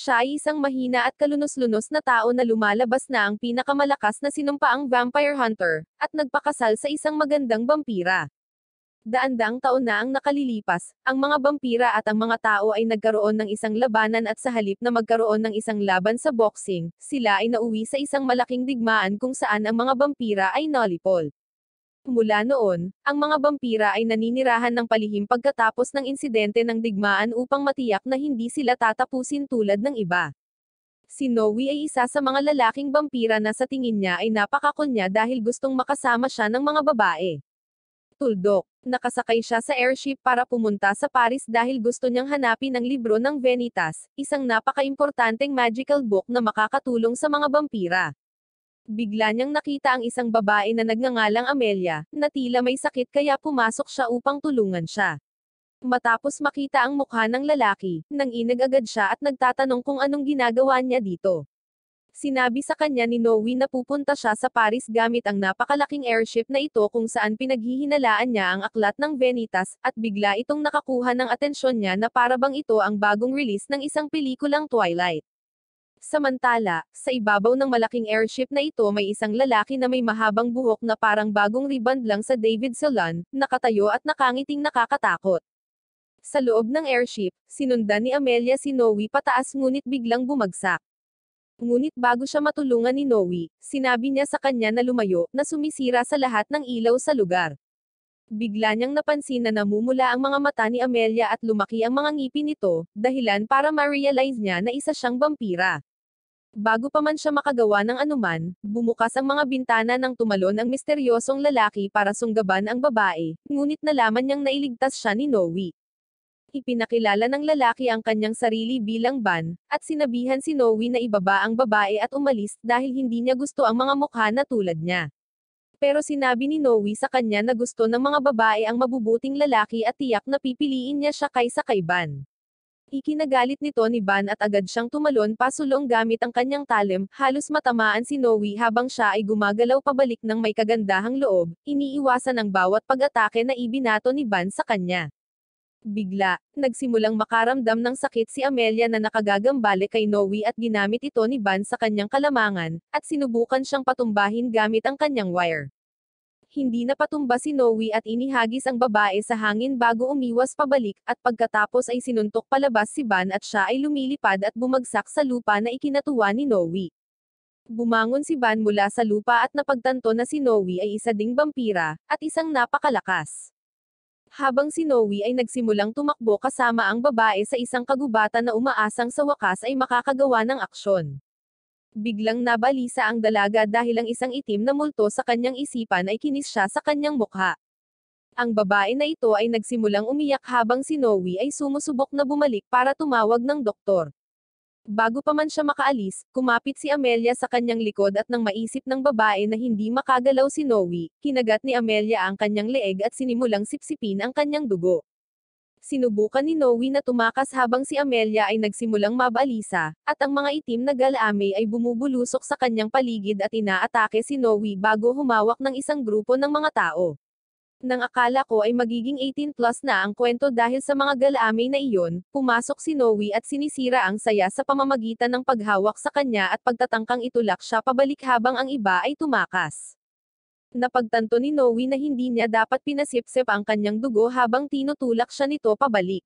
Siya ay isang mahina at kalunos-lunos na tao na lumalabas na ang pinakamalakas na sinumpaang vampire hunter, at nagpakasal sa isang magandang vampira. Daandang taon na ang nakalilipas, ang mga vampira at ang mga tao ay nagkaroon ng isang labanan at sa halip na magkaroon ng isang laban sa boxing, sila ay nauwi sa isang malaking digmaan kung saan ang mga vampira ay nolipol. Mula noon, ang mga vampira ay naninirahan ng palihim pagkatapos ng insidente ng digmaan upang matiyak na hindi sila tatapusin tulad ng iba. Si Noe ay isa sa mga lalaking vampira na sa tingin niya ay napakakunya dahil gustong makasama siya ng mga babae. Tuldok, nakasakay siya sa airship para pumunta sa Paris dahil gusto niyang hanapin ang libro ng Venitas, isang napakaimportanteng magical book na makakatulong sa mga vampira bigla niyang nakita ang isang babae na nagngangalang Amelia, na tila may sakit kaya pumasok siya upang tulungan siya. Matapos makita ang mukha ng lalaki, nang inag agad siya at nagtatanong kung anong ginagawa niya dito. Sinabi sa kanya ni Noe na pupunta siya sa Paris gamit ang napakalaking airship na ito kung saan pinaghihinalaan niya ang aklat ng Venitas, at bigla itong nakakuha ng atensyon niya na parabang ito ang bagong release ng isang pelikulang Twilight. Samantala, sa ibabaw ng malaking airship na ito may isang lalaki na may mahabang buhok na parang bagong riband lang sa David Solan, nakatayo at nakangiting nakakatakot. Sa loob ng airship, sinundan ni Amelia si Noe pataas ngunit biglang bumagsak. Ngunit bago siya matulungan ni Noe, sinabi niya sa kanya na lumayo, na sumisira sa lahat ng ilaw sa lugar. Bigla niyang napansin na namumula ang mga mata ni Amelia at lumaki ang mga ngipin nito, dahilan para ma-realize niya na isa siyang vampira. Bago pa man siya makagawa ng anuman, bumukas ang mga bintana nang tumalon ang misteryosong lalaki para sunggaban ang babae, ngunit nalaman niyang nailigtas siya ni Nowi. Ipinakilala ng lalaki ang kanyang sarili bilang Ban, at sinabihan si Nowi na ibaba ang babae at umalis dahil hindi niya gusto ang mga mukha na tulad niya. Pero sinabi ni Nowi sa kanya na gusto ng mga babae ang mabubuting lalaki at tiyak na pipiliin niya siya kaysa kay Ban. Ikinagalit nito ni Ban at agad siyang tumalon pasulong gamit ang kanyang talim, halos matamaan si Noe habang siya ay gumagalaw pabalik ng may kagandahang loob, iniiwasan ang bawat pag-atake na ibinato ni Ban sa kanya. Bigla, nagsimulang makaramdam ng sakit si Amelia na nakagagambale kay Noe at ginamit ito ni Ban sa kanyang kalamangan, at sinubukan siyang patumbahin gamit ang kanyang wire hindi napatumba si Noe at inihagis ang babae sa hangin bago umiwas pabalik, at pagkatapos ay sinuntok palabas si Ban at siya ay lumilipad at bumagsak sa lupa na ikinatuwa ni Noe. Bumangon si Ban mula sa lupa at napagtanto na si Noe ay isa ding vampira, at isang napakalakas. Habang si Noe ay nagsimulang tumakbo kasama ang babae sa isang kagubatan na umaasang sa wakas ay makakagawa ng aksyon. Biglang nabalisa ang dalaga dahil ang isang itim na multo sa kanyang isipan ay kinis siya sa kanyang mukha. Ang babae na ito ay nagsimulang umiyak habang si Noe ay sumusubok na bumalik para tumawag ng doktor. Bago pa man siya makaalis, kumapit si Amelia sa kanyang likod at nang maisip ng babae na hindi makagalaw si Noe, kinagat ni Amelia ang kanyang leeg at sinimulang sipsipin ang kanyang dugo. Sinubukan ni Noe na tumakas habang si Amelia ay nagsimulang mabalisa, at ang mga itim na galame ay bumubulusok sa kanyang paligid at inaatake si Noe bago humawak ng isang grupo ng mga tao. Nang akala ko ay magiging 18 plus na ang kwento dahil sa mga galame na iyon, pumasok si Noe at sinisira ang saya sa pamamagitan ng paghawak sa kanya at pagtatangkang itulak siya pabalik habang ang iba ay tumakas. Napagtanto ni Noe na hindi niya dapat pinasipsip ang kanyang dugo habang tinutulak siya nito pabalik.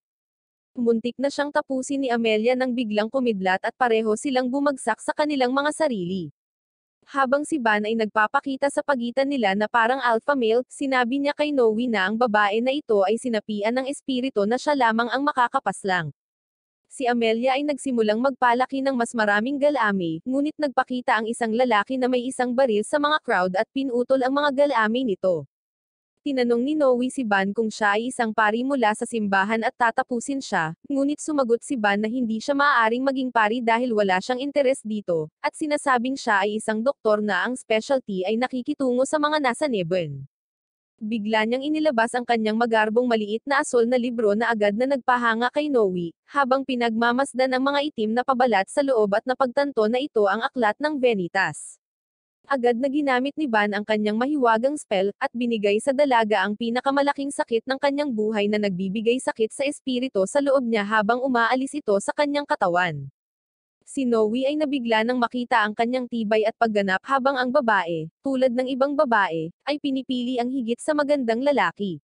Muntik na siyang tapusin ni Amelia nang biglang kumidlat at pareho silang bumagsak sa kanilang mga sarili. Habang si Van ay nagpapakita sa pagitan nila na parang alpha male, sinabi niya kay Noe na ang babae na ito ay sinapian ng espiritu na siya lamang ang makakapaslang si Amelia ay nagsimulang magpalaki ng mas maraming galami, ngunit nagpakita ang isang lalaki na may isang baril sa mga crowd at pinutol ang mga galami nito. Tinanong ni Noe si Ban kung siya ay isang pari mula sa simbahan at tatapusin siya, ngunit sumagot si Ban na hindi siya maaaring maging pari dahil wala siyang interes dito, at sinasabing siya ay isang doktor na ang specialty ay nakikitungo sa mga nasa Neben. Bigla niyang inilabas ang kanyang magarbong maliit na asol na libro na agad na nagpahanga kay Noe, habang pinagmamasdan ang mga itim na pabalat sa loob at napagtanto na ito ang aklat ng Venitas. Agad na ginamit ni Van ang kanyang mahiwagang spell, at binigay sa dalaga ang pinakamalaking sakit ng kanyang buhay na nagbibigay sakit sa espiritu sa loob niya habang umaalis ito sa kanyang katawan. Si Noe ay nabigla nang makita ang kanyang tibay at pagganap habang ang babae, tulad ng ibang babae, ay pinipili ang higit sa magandang lalaki.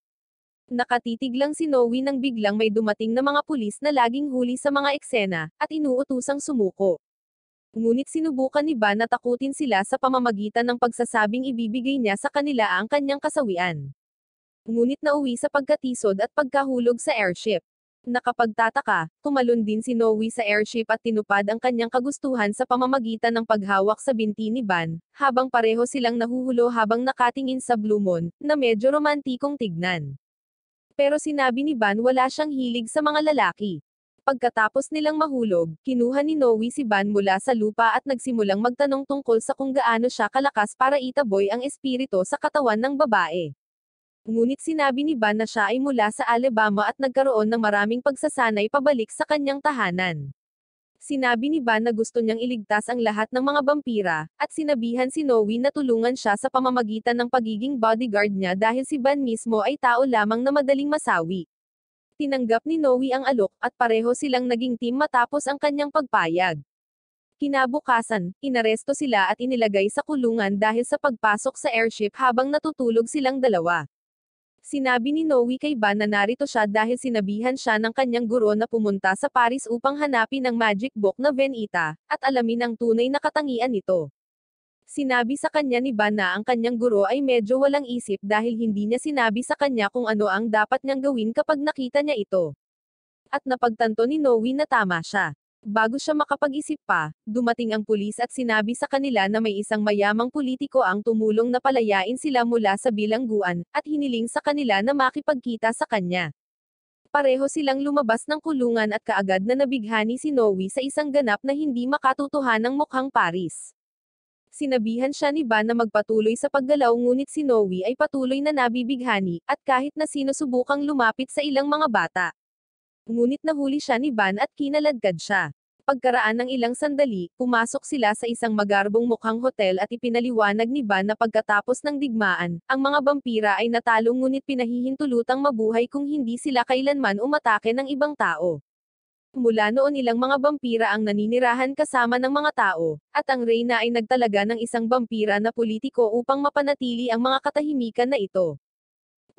Nakatitig lang si Noe nang biglang may dumating na mga pulis na laging huli sa mga eksena, at inuutosang sumuko. Ngunit sinubukan ni Ba na takutin sila sa pamamagitan ng pagsasabing ibibigay niya sa kanila ang kanyang kasawian. Ngunit nauwi sa pagkatisod at pagkahulog sa airship. Nakapagtataka, tumalon din si Noe sa airship at tinupad ang kanyang kagustuhan sa pamamagitan ng paghawak sa binti ni Ban, habang pareho silang nahuhulo habang nakatingin sa Blue Moon, na medyo romantikong tignan. Pero sinabi ni Ban wala siyang hilig sa mga lalaki. Pagkatapos nilang mahulog, kinuha ni Noe si Ban mula sa lupa at nagsimulang magtanong tungkol sa kung gaano siya kalakas para itaboy ang espirito sa katawan ng babae. Ngunit sinabi ni Ban na siya ay mula sa Alabama at nagkaroon ng maraming pagsasanay pabalik sa kanyang tahanan. Sinabi ni Ban na gusto niyang iligtas ang lahat ng mga vampira, at sinabihan si Noe na tulungan siya sa pamamagitan ng pagiging bodyguard niya dahil si Ban mismo ay tao lamang na madaling masawi. Tinanggap ni Noe ang alok, at pareho silang naging team matapos ang kanyang pagpayag. Kinabukasan, inaresto sila at inilagay sa kulungan dahil sa pagpasok sa airship habang natutulog silang dalawa. Sinabi ni Noe kay Ban na narito siya dahil sinabihan siya ng kanyang guro na pumunta sa Paris upang hanapin ang magic book na Venita, at alamin ang tunay na katangian nito. Sinabi sa kanya ni Ban na ang kanyang guro ay medyo walang isip dahil hindi niya sinabi sa kanya kung ano ang dapat niyang gawin kapag nakita niya ito. At napagtanto ni Noe na tama siya. Bago siya makapag-isip pa, dumating ang pulis at sinabi sa kanila na may isang mayamang politiko ang tumulong na palayain sila mula sa bilangguan, at hiniling sa kanila na makipagkita sa kanya. Pareho silang lumabas ng kulungan at kaagad na nabighani si Nowi sa isang ganap na hindi makatutuhan ng mukhang Paris. Sinabihan siya ni Ban na magpatuloy sa paggalaw ngunit si Nowi ay patuloy na nabibighani, at kahit na sino subukang lumapit sa ilang mga bata ngunit nahuli siya ni Ban at kinaladkad siya. Pagkaraan ng ilang sandali, pumasok sila sa isang magarbong mukhang hotel at ipinaliwanag ni Ban na pagkatapos ng digmaan, ang mga vampira ay natalo ngunit pinahihintulutang mabuhay kung hindi sila kailanman umatake ng ibang tao. Mula noon ilang mga vampira ang naninirahan kasama ng mga tao, at ang reyna ay nagtalaga ng isang vampira na politiko upang mapanatili ang mga katahimikan na ito.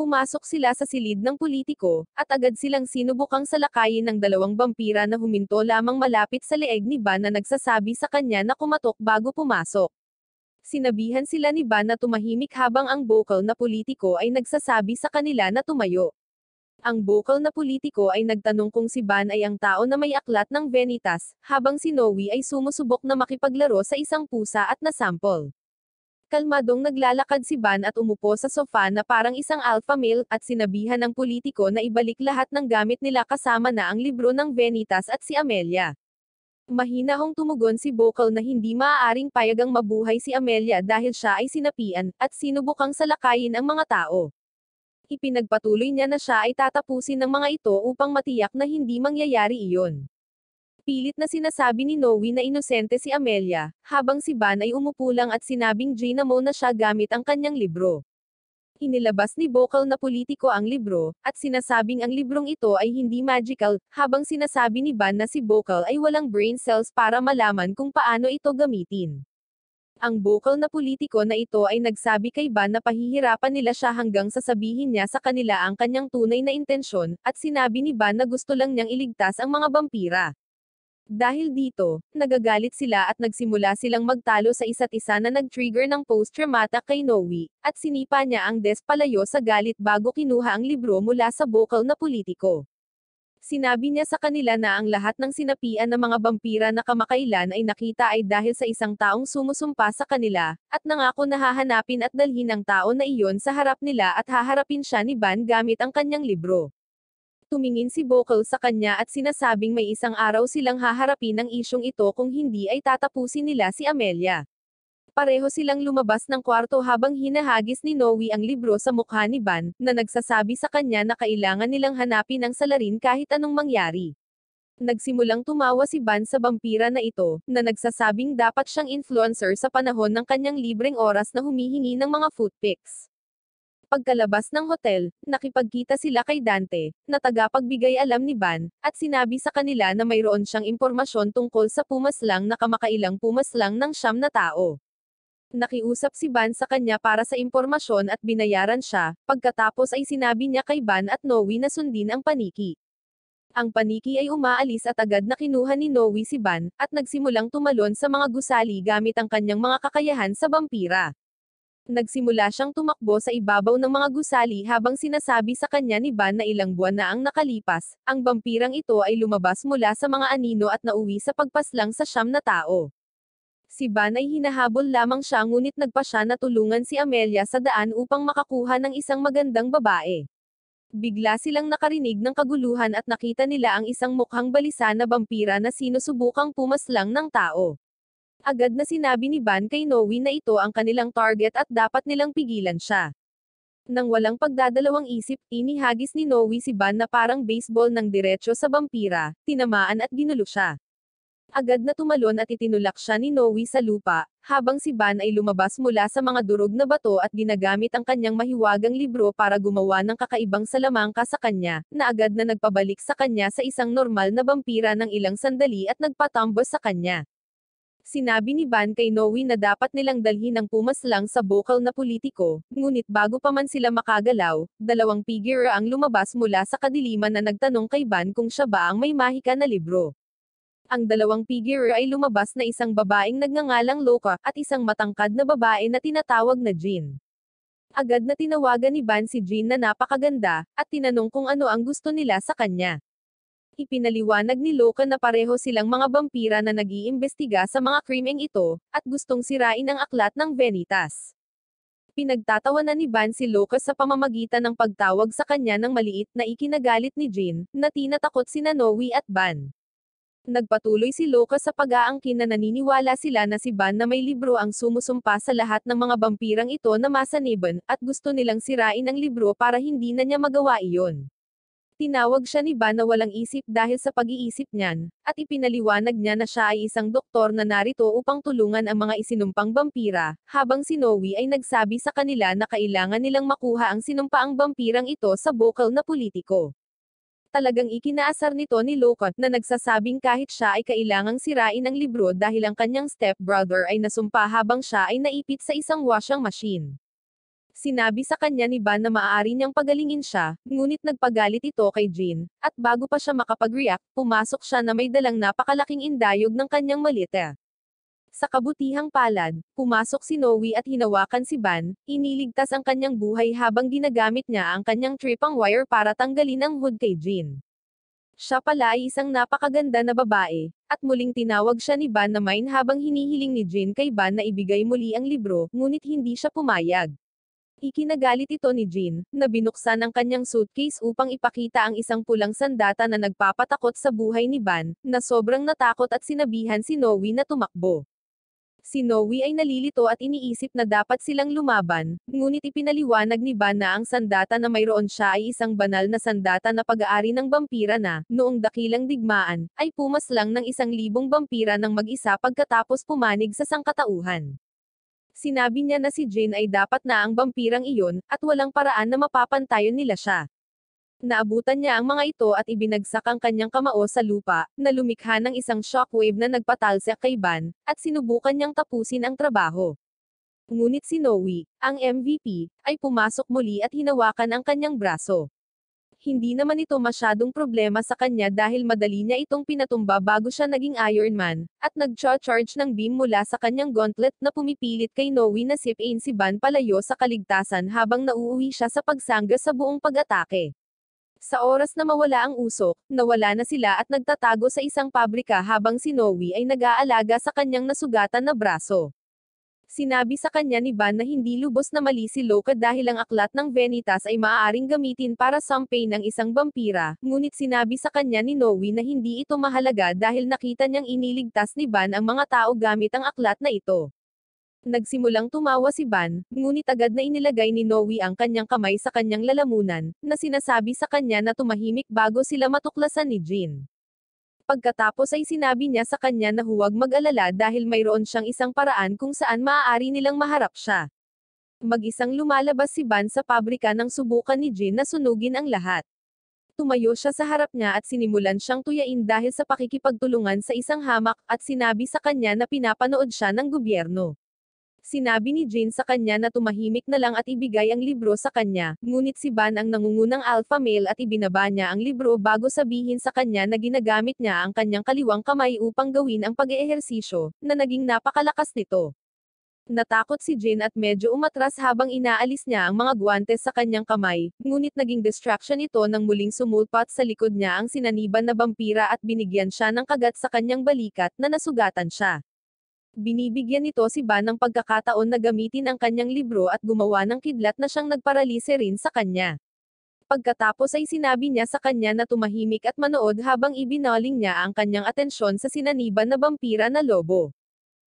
Pumasok sila sa silid ng politiko, at agad silang sinubukang salakayin ng dalawang vampira na huminto lamang malapit sa leeg ni Ban na nagsasabi sa kanya na kumatok bago pumasok. Sinabihan sila ni Ban na tumahimik habang ang bokal na politiko ay nagsasabi sa kanila na tumayo. Ang bokal na politiko ay nagtanong kung si Ban ay ang tao na may aklat ng Venitas, habang si Noe ay sumusubok na makipaglaro sa isang pusa at na sample. Kalmadong naglalakad si Ban at umupo sa sofa na parang isang alpha male, at sinabihan ng politiko na ibalik lahat ng gamit nila kasama na ang libro ng Venitas at si Amelia. Mahina hong tumugon si Bokal na hindi maaaring payagang mabuhay si Amelia dahil siya ay sinapian, at sinubukang salakayin ang mga tao. Ipinagpatuloy niya na siya ay tatapusin ng mga ito upang matiyak na hindi mangyayari iyon. Pilit na sinasabi ni Noe na inosente si Amelia, habang si Ban ay umupo lang at sinabing Mo na siya gamit ang kanyang libro. Inilabas ni Bokal na politiko ang libro, at sinasabing ang librong ito ay hindi magical, habang sinasabi ni Ban na si Bokal ay walang brain cells para malaman kung paano ito gamitin. Ang Bokal na politiko na ito ay nagsabi kay Ban na pahihirapan nila siya hanggang sasabihin niya sa kanila ang kanyang tunay na intensyon, at sinabi ni Ban na gusto lang niyang iligtas ang mga vampira. Dahil dito, nagagalit sila at nagsimula silang magtalo sa isa't isa na nag-trigger ng post-traumata kay Noe, at sinipa niya ang Des palayo sa galit bago kinuha ang libro mula sa bokal na politiko. Sinabi niya sa kanila na ang lahat ng sinapian ng mga vampira na kamakailan ay nakita ay dahil sa isang taong sumusumpa sa kanila, at nangako na hahanapin at dalhin ang tao na iyon sa harap nila at haharapin siya ni Ban gamit ang kanyang libro tumingin si Boko sa kanya at sinasabing may isang araw silang haharapin ang isyong ito kung hindi ay tatapusin nila si Amelia. Pareho silang lumabas ng kwarto habang hinahagis ni Noe ang libro sa mukha ni Ban, na nagsasabi sa kanya na kailangan nilang hanapin ang salarin kahit anong mangyari. Nagsimulang tumawa si Ban sa vampira na ito, na nagsasabing dapat siyang influencer sa panahon ng kanyang libreng oras na humihingi ng mga food pics. Pagkalabas ng hotel, nakipagkita sila kay Dante, na tagapagbigay alam ni Van, at sinabi sa kanila na mayroon siyang impormasyon tungkol sa pumaslang na kamakailang pumaslang ng siyam na tao. Nakiusap si Van sa kanya para sa impormasyon at binayaran siya, pagkatapos ay sinabi niya kay Van at Noe na sundin ang paniki. Ang paniki ay umaalis at agad na kinuha ni Noe si Van, at nagsimulang tumalon sa mga gusali gamit ang kanyang mga kakayahan sa vampira. Nagsimula siyang tumakbo sa ibabaw ng mga gusali habang sinasabi sa kanya ni Van na ilang buwan na ang nakalipas, ang bampirang ito ay lumabas mula sa mga anino at nauwi sa pagpaslang sa siyam na tao. Si Van ay hinahabol lamang siya ngunit nagpa siya na tulungan si Amelia sa daan upang makakuha ng isang magandang babae. Bigla silang nakarinig ng kaguluhan at nakita nila ang isang mukhang balisa na bampira na sinusubukang pumaslang ng tao. Agad na sinabi ni Ban kay Nowi na ito ang kanilang target at dapat nilang pigilan siya. Nang walang pagdadalawang isip, inihagis ni Nowi si Ban na parang baseball ng diretsyo sa vampira, tinamaan at ginulo siya. Agad na tumalon at itinulak siya ni Nowi sa lupa, habang si Ban ay lumabas mula sa mga durog na bato at ginagamit ang kanyang mahiwagang libro para gumawa ng kakaibang salamangka sa kanya, na agad na nagpabalik sa kanya sa isang normal na vampira ng ilang sandali at nagpatambos sa kanya. Sinabi ni Ban kay Nowi na dapat nilang dalhin ang pumas lang sa bokal na politiko, ngunit bago pa man sila makagalaw, dalawang figure ang lumabas mula sa kadiliman na nagtanong kay Ban kung siya ba ang may mahika na libro. Ang dalawang figure ay lumabas na isang babaeng nagngangalang Loka, at isang matangkad na babae na tinatawag na Jean. Agad na tinawagan ni Ban si Jean na napakaganda, at tinanong kung ano ang gusto nila sa kanya. Ipinaliwanag ni Loka na pareho silang mga bampira na nag-iimbestiga sa mga krimeng ito, at gustong sirain ang aklat ng Venitas. Pinagtatawanan ni Van si Loka sa pamamagitan ng pagtawag sa kanya ng maliit na ikinagalit ni Jean, na tinatakot si Nanowi at Van. Nagpatuloy si Loka sa pag-aangkin na naniniwala sila na si Van na may libro ang sumusumpa sa lahat ng mga bampirang ito na masaniban, at gusto nilang sirain ang libro para hindi na niya magawa iyon. Tinawag siya ni Ba na walang isip dahil sa pag-iisip niyan, at ipinaliwanag niya na siya ay isang doktor na narito upang tulungan ang mga isinumpang vampira, habang si Noe ay nagsabi sa kanila na kailangan nilang makuha ang sinumpaang vampirang ito sa bokal na politiko talagang ikinaasar nito ni Locott na nagsasabing kahit siya ay kailangang sirain ang libro dahil ang kanyang stepbrother ay nasumpa habang siya ay naipit sa isang washing machine. Sinabi sa kanya ni Ban na maaari niyang pagalingin siya, ngunit nagpagalit ito kay Jean, at bago pa siya makapag-react, pumasok siya na may dalang napakalaking indayog ng kanyang malita. Sa kabutihang palad, pumasok si Noe at hinawakan si Ban, iniligtas ang kanyang buhay habang ginagamit niya ang kanyang tripang wire para tanggalin ang hood kay Jin. Siya pala ay isang napakaganda na babae, at muling tinawag siya ni Ban na main habang hinihiling ni Jin kay Ban na ibigay muli ang libro, ngunit hindi siya pumayag. Ikinagalit ito ni Jean, na binuksan ang kanyang suitcase upang ipakita ang isang pulang sandata na nagpapatakot sa buhay ni Van, na sobrang natakot at sinabihan si Noe na tumakbo. Si Noe ay nalilito at iniisip na dapat silang lumaban, ngunit ipinaliwanag ni Van na ang sandata na mayroon siya ay isang banal na sandata na pag-aari ng vampira na, noong dakilang digmaan, ay pumas lang ng isang libong vampira ng mag-isa pagkatapos pumanig sa sangkatauhan. Sinabi niya na si Jane ay dapat na ang bampirang iyon, at walang paraan na mapapantayan nila siya. Naabutan niya ang mga ito at ibinagsak ang kanyang kamao sa lupa, na lumikha ng isang shockwave na nagpatalsik kay Ban, at sinubukan niyang tapusin ang trabaho. Ngunit si Noe, ang MVP, ay pumasok muli at hinawakan ang kanyang braso hindi naman ito masyadong problema sa kanya dahil madali niya itong pinatumba bago siya naging Iron Man, at nag-charge ng beam mula sa kanyang gauntlet na pumipilit kay Noe na sipain si Ban palayo sa kaligtasan habang nauuwi siya sa pagsangga sa buong pag-atake. Sa oras na mawala ang usok, nawala na sila at nagtatago sa isang pabrika habang si Noe ay nag-aalaga sa kanyang nasugatan na braso. Sinabi sa kanya ni Ban na hindi lubos na mali si Loka dahil ang aklat ng Venitas ay maaaring gamitin para sampay ng isang vampira, ngunit sinabi sa kanya ni Nowi na hindi ito mahalaga dahil nakita niyang iniligtas ni Ban ang mga tao gamit ang aklat na ito. Nagsimulang tumawa si Ban, ngunit agad na inilagay ni Nowi ang kanyang kamay sa kanyang lalamunan, na sinasabi sa kanya na tumahimik bago sila matuklasan ni Jin pagkatapos ay sinabi niya sa kanya na huwag mag-alala dahil mayroon siyang isang paraan kung saan maaari nilang maharap siya. Mag-isang lumalabas si Ban sa pabrika nang subukan ni Jin na sunugin ang lahat. Tumayo siya sa harap niya at sinimulan siyang tuyain dahil sa pakikipagtulungan sa isang hamak at sinabi sa kanya na pinapanood siya ng gobyerno. Sinabi ni Jane sa kanya na tumahimik na lang at ibigay ang libro sa kanya, ngunit si Ban ang nangungunang alpha male at ibinaba niya ang libro bago sabihin sa kanya na ginagamit niya ang kanyang kaliwang kamay upang gawin ang pag-eehersisyo, na naging napakalakas nito. Natakot si Jane at medyo umatras habang inaalis niya ang mga guwantes sa kanyang kamay, ngunit naging distraction ito nang muling sumulpat sa likod niya ang sinaniban na vampira at binigyan siya ng kagat sa kanyang balikat na nasugatan siya. Binibigyan nito si Ban ng pagkakataon na gamitin ang kanyang libro at gumawa ng kidlat na siyang nagparalise rin sa kanya. Pagkatapos ay sinabi niya sa kanya na tumahimik at manood habang ibinaling niya ang kanyang atensyon sa sinaniban na vampira na lobo.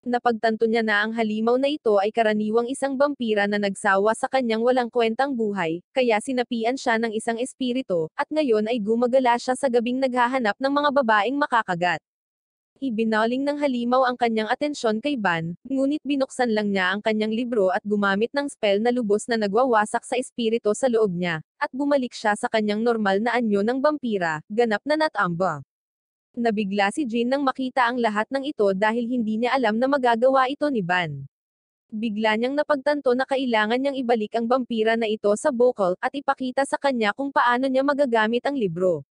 Napagtanto niya na ang halimaw na ito ay karaniwang isang vampira na nagsawa sa kanyang walang kwentang buhay, kaya sinapian siya ng isang espirito, at ngayon ay gumagala siya sa gabing naghahanap ng mga babaeng makakagat. Ibinaling ng halimaw ang kanyang atensyon kay Ban, ngunit binuksan lang niya ang kanyang libro at gumamit ng spell na lubos na nagwawasak sa espirito sa loob niya, at bumalik siya sa kanyang normal na anyo ng vampira, ganap na natamba. Nabigla si Jin nang makita ang lahat ng ito dahil hindi niya alam na magagawa ito ni Ban. Bigla niyang napagtanto na kailangan niyang ibalik ang vampira na ito sa bokal at ipakita sa kanya kung paano niya magagamit ang libro.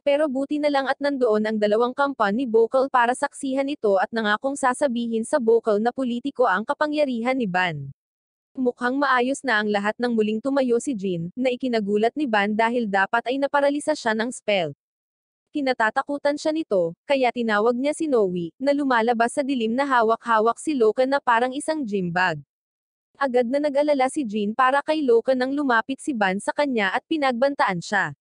Pero buti na lang at nandoon ang dalawang kampan ni Bokal para saksihan ito at nangakong sasabihin sa Bokal na politiko ang kapangyarihan ni Ban. Mukhang maayos na ang lahat ng muling tumayo si Jean, na ikinagulat ni Ban dahil dapat ay naparalisa siya ng spell. Kinatatakutan siya nito, kaya tinawag niya si Noe, na lumalabas sa dilim na hawak-hawak si Loka na parang isang gym bag. Agad na nag-alala si Jean para kay Loka nang lumapit si Ban sa kanya at pinagbantaan siya.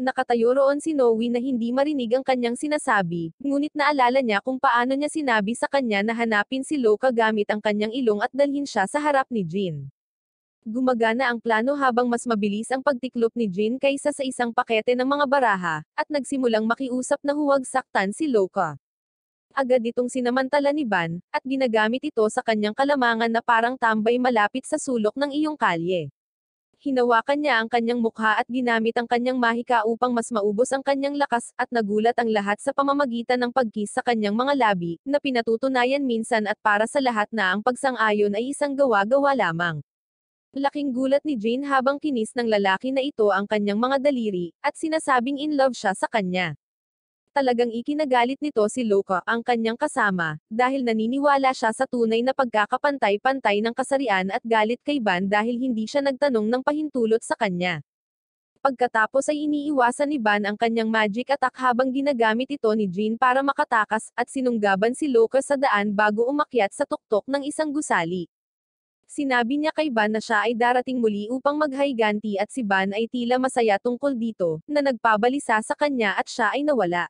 Nakatayo roon si Noe na hindi marinig ang kanyang sinasabi, ngunit naalala niya kung paano niya sinabi sa kanya na hanapin si Loka gamit ang kanyang ilong at dalhin siya sa harap ni Jin. Gumagana ang plano habang mas mabilis ang pagtiklop ni Jin kaysa sa isang pakete ng mga baraha, at nagsimulang makiusap na huwag saktan si Loka. Agad itong sinamantala ni Ban, at ginagamit ito sa kanyang kalamangan na parang tambay malapit sa sulok ng iyong kalye hinawakan niya ang kanyang mukha at ginamit ang kanyang mahika upang mas maubos ang kanyang lakas, at nagulat ang lahat sa pamamagitan ng pagkis sa kanyang mga labi, na pinatutunayan minsan at para sa lahat na ang pagsang-ayon ay isang gawa-gawa lamang. Laking gulat ni Jane habang kinis ng lalaki na ito ang kanyang mga daliri, at sinasabing in love siya sa kanya talagang ikinagalit nito si Luca, ang kanyang kasama, dahil naniniwala siya sa tunay na pagkakapantay-pantay ng kasarian at galit kay Ban dahil hindi siya nagtanong ng pahintulot sa kanya. Pagkatapos ay iniiwasan ni Ban ang kanyang magic attack habang ginagamit ito ni Jean para makatakas, at sinunggaban si Luca sa daan bago umakyat sa tuktok ng isang gusali. Sinabi niya kay Ban na siya ay darating muli upang maghayganti at si Ban ay tila masaya tungkol dito, na nagpabalisa sa kanya at siya ay nawala.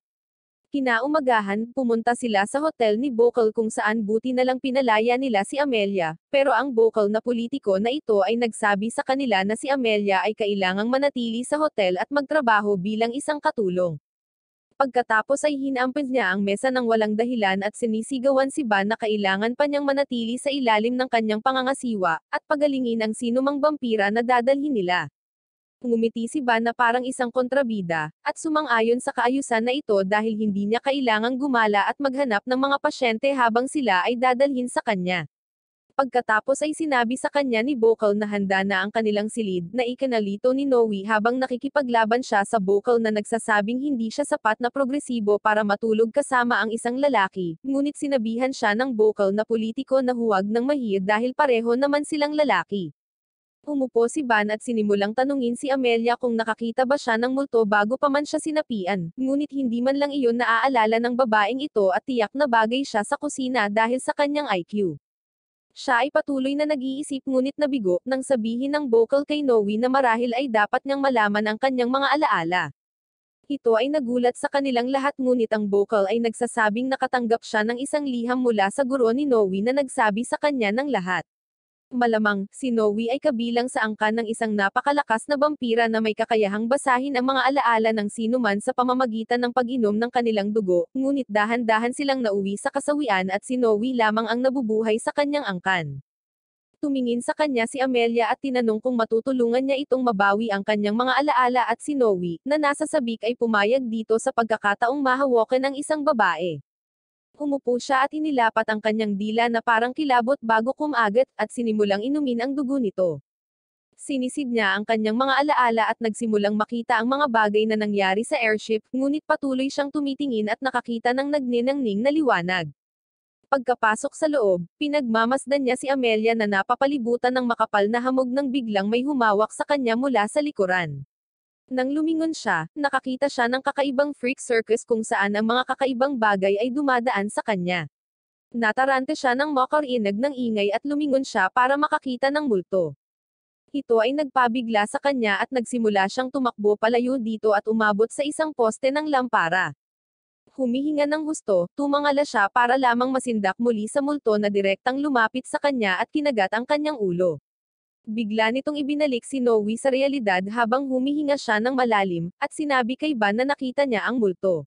Kinaumagahan, pumunta sila sa hotel ni Bokal kung saan buti na lang pinalaya nila si Amelia, pero ang Bokal na politiko na ito ay nagsabi sa kanila na si Amelia ay kailangang manatili sa hotel at magtrabaho bilang isang katulong. Pagkatapos ay hinampin niya ang mesa ng walang dahilan at sinisigawan si Ban na kailangan pa niyang manatili sa ilalim ng kanyang pangangasiwa, at pagalingin ang sinumang vampira na dadalhin nila. Ngumiti si Bana parang isang kontrabida, at sumang-ayon sa kaayusan na ito dahil hindi niya kailangang gumala at maghanap ng mga pasyente habang sila ay dadalhin sa kanya. Pagkatapos ay sinabi sa kanya ni Bokal na handa na ang kanilang silid na ikanalito ni Noe habang nakikipaglaban siya sa Bokal na nagsasabing hindi siya sapat na progresibo para matulog kasama ang isang lalaki, ngunit sinabihan siya ng Bokal na politiko na huwag ng mahir dahil pareho naman silang lalaki. Umupo si Ban at sinimulang tanungin si Amelia kung nakakita ba siya ng multo bago pa man siya sinapian, ngunit hindi man lang iyon naaalala ng babaeng ito at tiyak na bagay siya sa kusina dahil sa kanyang IQ. Siya ay patuloy na nag-iisip ngunit nabigo nang sabihin ng vocal kay Noe na marahil ay dapat niyang malaman ang kanyang mga alaala. Ito ay nagulat sa kanilang lahat ngunit ang vocal ay nagsasabing nakatanggap siya ng isang liham mula sa guro ni Noe na nagsabi sa kanya ng lahat. Malamang, si Noe ay kabilang sa angkan ng isang napakalakas na vampira na may kakayahang basahin ang mga alaala ng sinuman sa pamamagitan ng pag-inom ng kanilang dugo, ngunit dahan-dahan silang nauwi sa kasawian at si Noe lamang ang nabubuhay sa kanyang angkan. Tumingin sa kanya si Amelia at tinanong kung matutulungan niya itong mabawi ang kanyang mga alaala at si Noe, na nasa sabik ay pumayag dito sa pagkakataong mahawakan ng isang babae. Humupo siya at inilapat ang kanyang dila na parang kilabot bago kumagat, at sinimulang inumin ang dugo nito. Sinisid niya ang kanyang mga alaala at nagsimulang makita ang mga bagay na nangyari sa airship, ngunit patuloy siyang tumitingin at nakakita ng nagninangning na liwanag. Pagkapasok sa loob, pinagmamasdan niya si Amelia na napapalibutan ng makapal na hamog nang biglang may humawak sa kanya mula sa likuran. Nang lumingon siya, nakakita siya ng kakaibang freak circus kung saan ang mga kakaibang bagay ay dumadaan sa kanya. Natarante siya ng makarinag ng ingay at lumingon siya para makakita ng multo. Ito ay nagpabigla sa kanya at nagsimula siyang tumakbo palayo dito at umabot sa isang poste ng lampara. Humihinga ng husto, tumangala siya para lamang masindak muli sa multo na direktang lumapit sa kanya at kinagat ang kanyang ulo. Bigla nitong ibinalik si Noe sa realidad habang humihinga siya ng malalim, at sinabi kay Ban na nakita niya ang multo.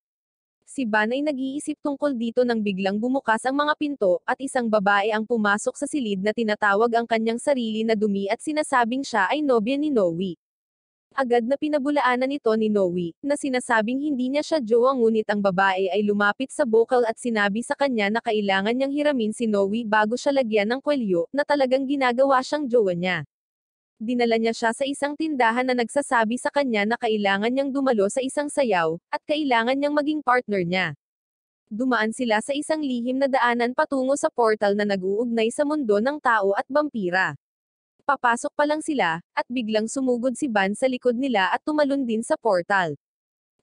Si Ban ay nag-iisip tungkol dito nang biglang bumukas ang mga pinto, at isang babae ang pumasok sa silid na tinatawag ang kanyang sarili na dumi at sinasabing siya ay nobya ni Noe. Agad na pinabulaanan ito ni Noe, na sinasabing hindi niya siya jowa ngunit ang babae ay lumapit sa bokal at sinabi sa kanya na kailangan niyang hiramin si Noe bago siya lagyan ng kwelyo, na talagang ginagawa siyang jowa niya. Dinala niya siya sa isang tindahan na nagsasabi sa kanya na kailangan niyang dumalo sa isang sayaw, at kailangan niyang maging partner niya. Dumaan sila sa isang lihim na daanan patungo sa portal na nag-uugnay sa mundo ng tao at vampira. Papasok pa lang sila, at biglang sumugod si Ban sa likod nila at tumalon din sa portal.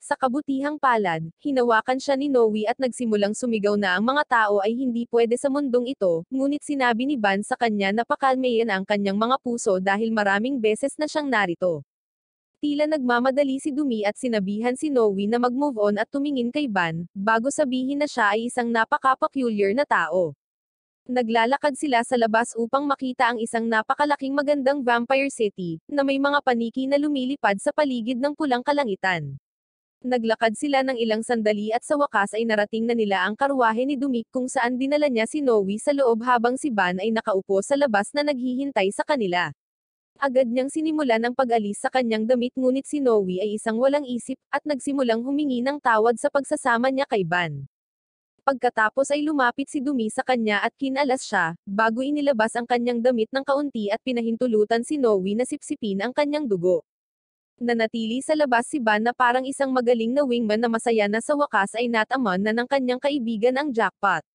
Sa kabutihang palad, hinawakan siya ni Noe at nagsimulang sumigaw na ang mga tao ay hindi pwede sa mundong ito, ngunit sinabi ni Ban sa kanya na pakalmeyan ang kanyang mga puso dahil maraming beses na siyang narito. Tila nagmamadali si Dumi at sinabihan si Noe na mag-move on at tumingin kay Ban, bago sabihin na siya ay isang napaka-peculiar na tao naglalakad sila sa labas upang makita ang isang napakalaking magandang vampire city, na may mga paniki na lumilipad sa paligid ng pulang kalangitan. Naglakad sila ng ilang sandali at sa wakas ay narating na nila ang karwahe ni Dumik kung saan dinala niya si Noe sa loob habang si Ban ay nakaupo sa labas na naghihintay sa kanila. Agad niyang sinimulan ang pag-alis sa kanyang damit ngunit si Noe ay isang walang isip at nagsimulang humingi ng tawad sa pagsasama niya kay Ban. Pagkatapos ay lumapit si Dumi sa kanya at kinalas siya, bago inilabas ang kanyang damit ng kaunti at pinahintulutan si Nowi na sipsipin ang kanyang dugo. Nanatili sa labas si Ban na parang isang magaling na wingman na masaya na sa wakas ay nataman na ng kanyang kaibigan ang jackpot.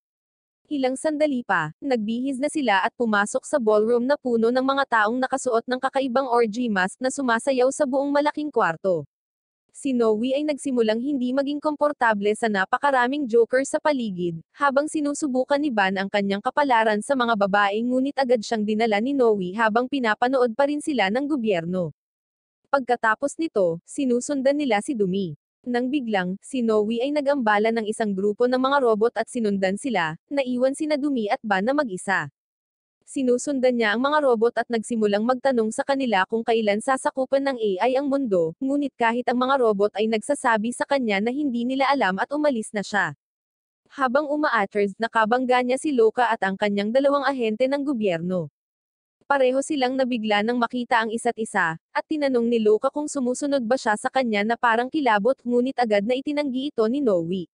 Ilang sandali pa, nagbihis na sila at pumasok sa ballroom na puno ng mga taong nakasuot ng kakaibang orgy mask na sumasayaw sa buong malaking kwarto si Noe ay nagsimulang hindi maging komportable sa napakaraming joker sa paligid, habang sinusubukan ni Ban ang kanyang kapalaran sa mga babae ngunit agad siyang dinala ni Noe habang pinapanood pa rin sila ng gobyerno. Pagkatapos nito, sinusundan nila si Dumi. Nang biglang, si Noe ay nagambala ng isang grupo ng mga robot at sinundan sila, naiwan si Nadumi at Ban na mag-isa. Sinusundan niya ang mga robot at nagsimulang magtanong sa kanila kung kailan sasakupan ng AI ang mundo, ngunit kahit ang mga robot ay nagsasabi sa kanya na hindi nila alam at umalis na siya. Habang umaatters, nakabangga niya si Loka at ang kanyang dalawang ahente ng gobyerno. Pareho silang nabigla nang makita ang isa't isa, at tinanong ni Loka kung sumusunod ba siya sa kanya na parang kilabot ngunit agad na itinanggi ito ni Nowi.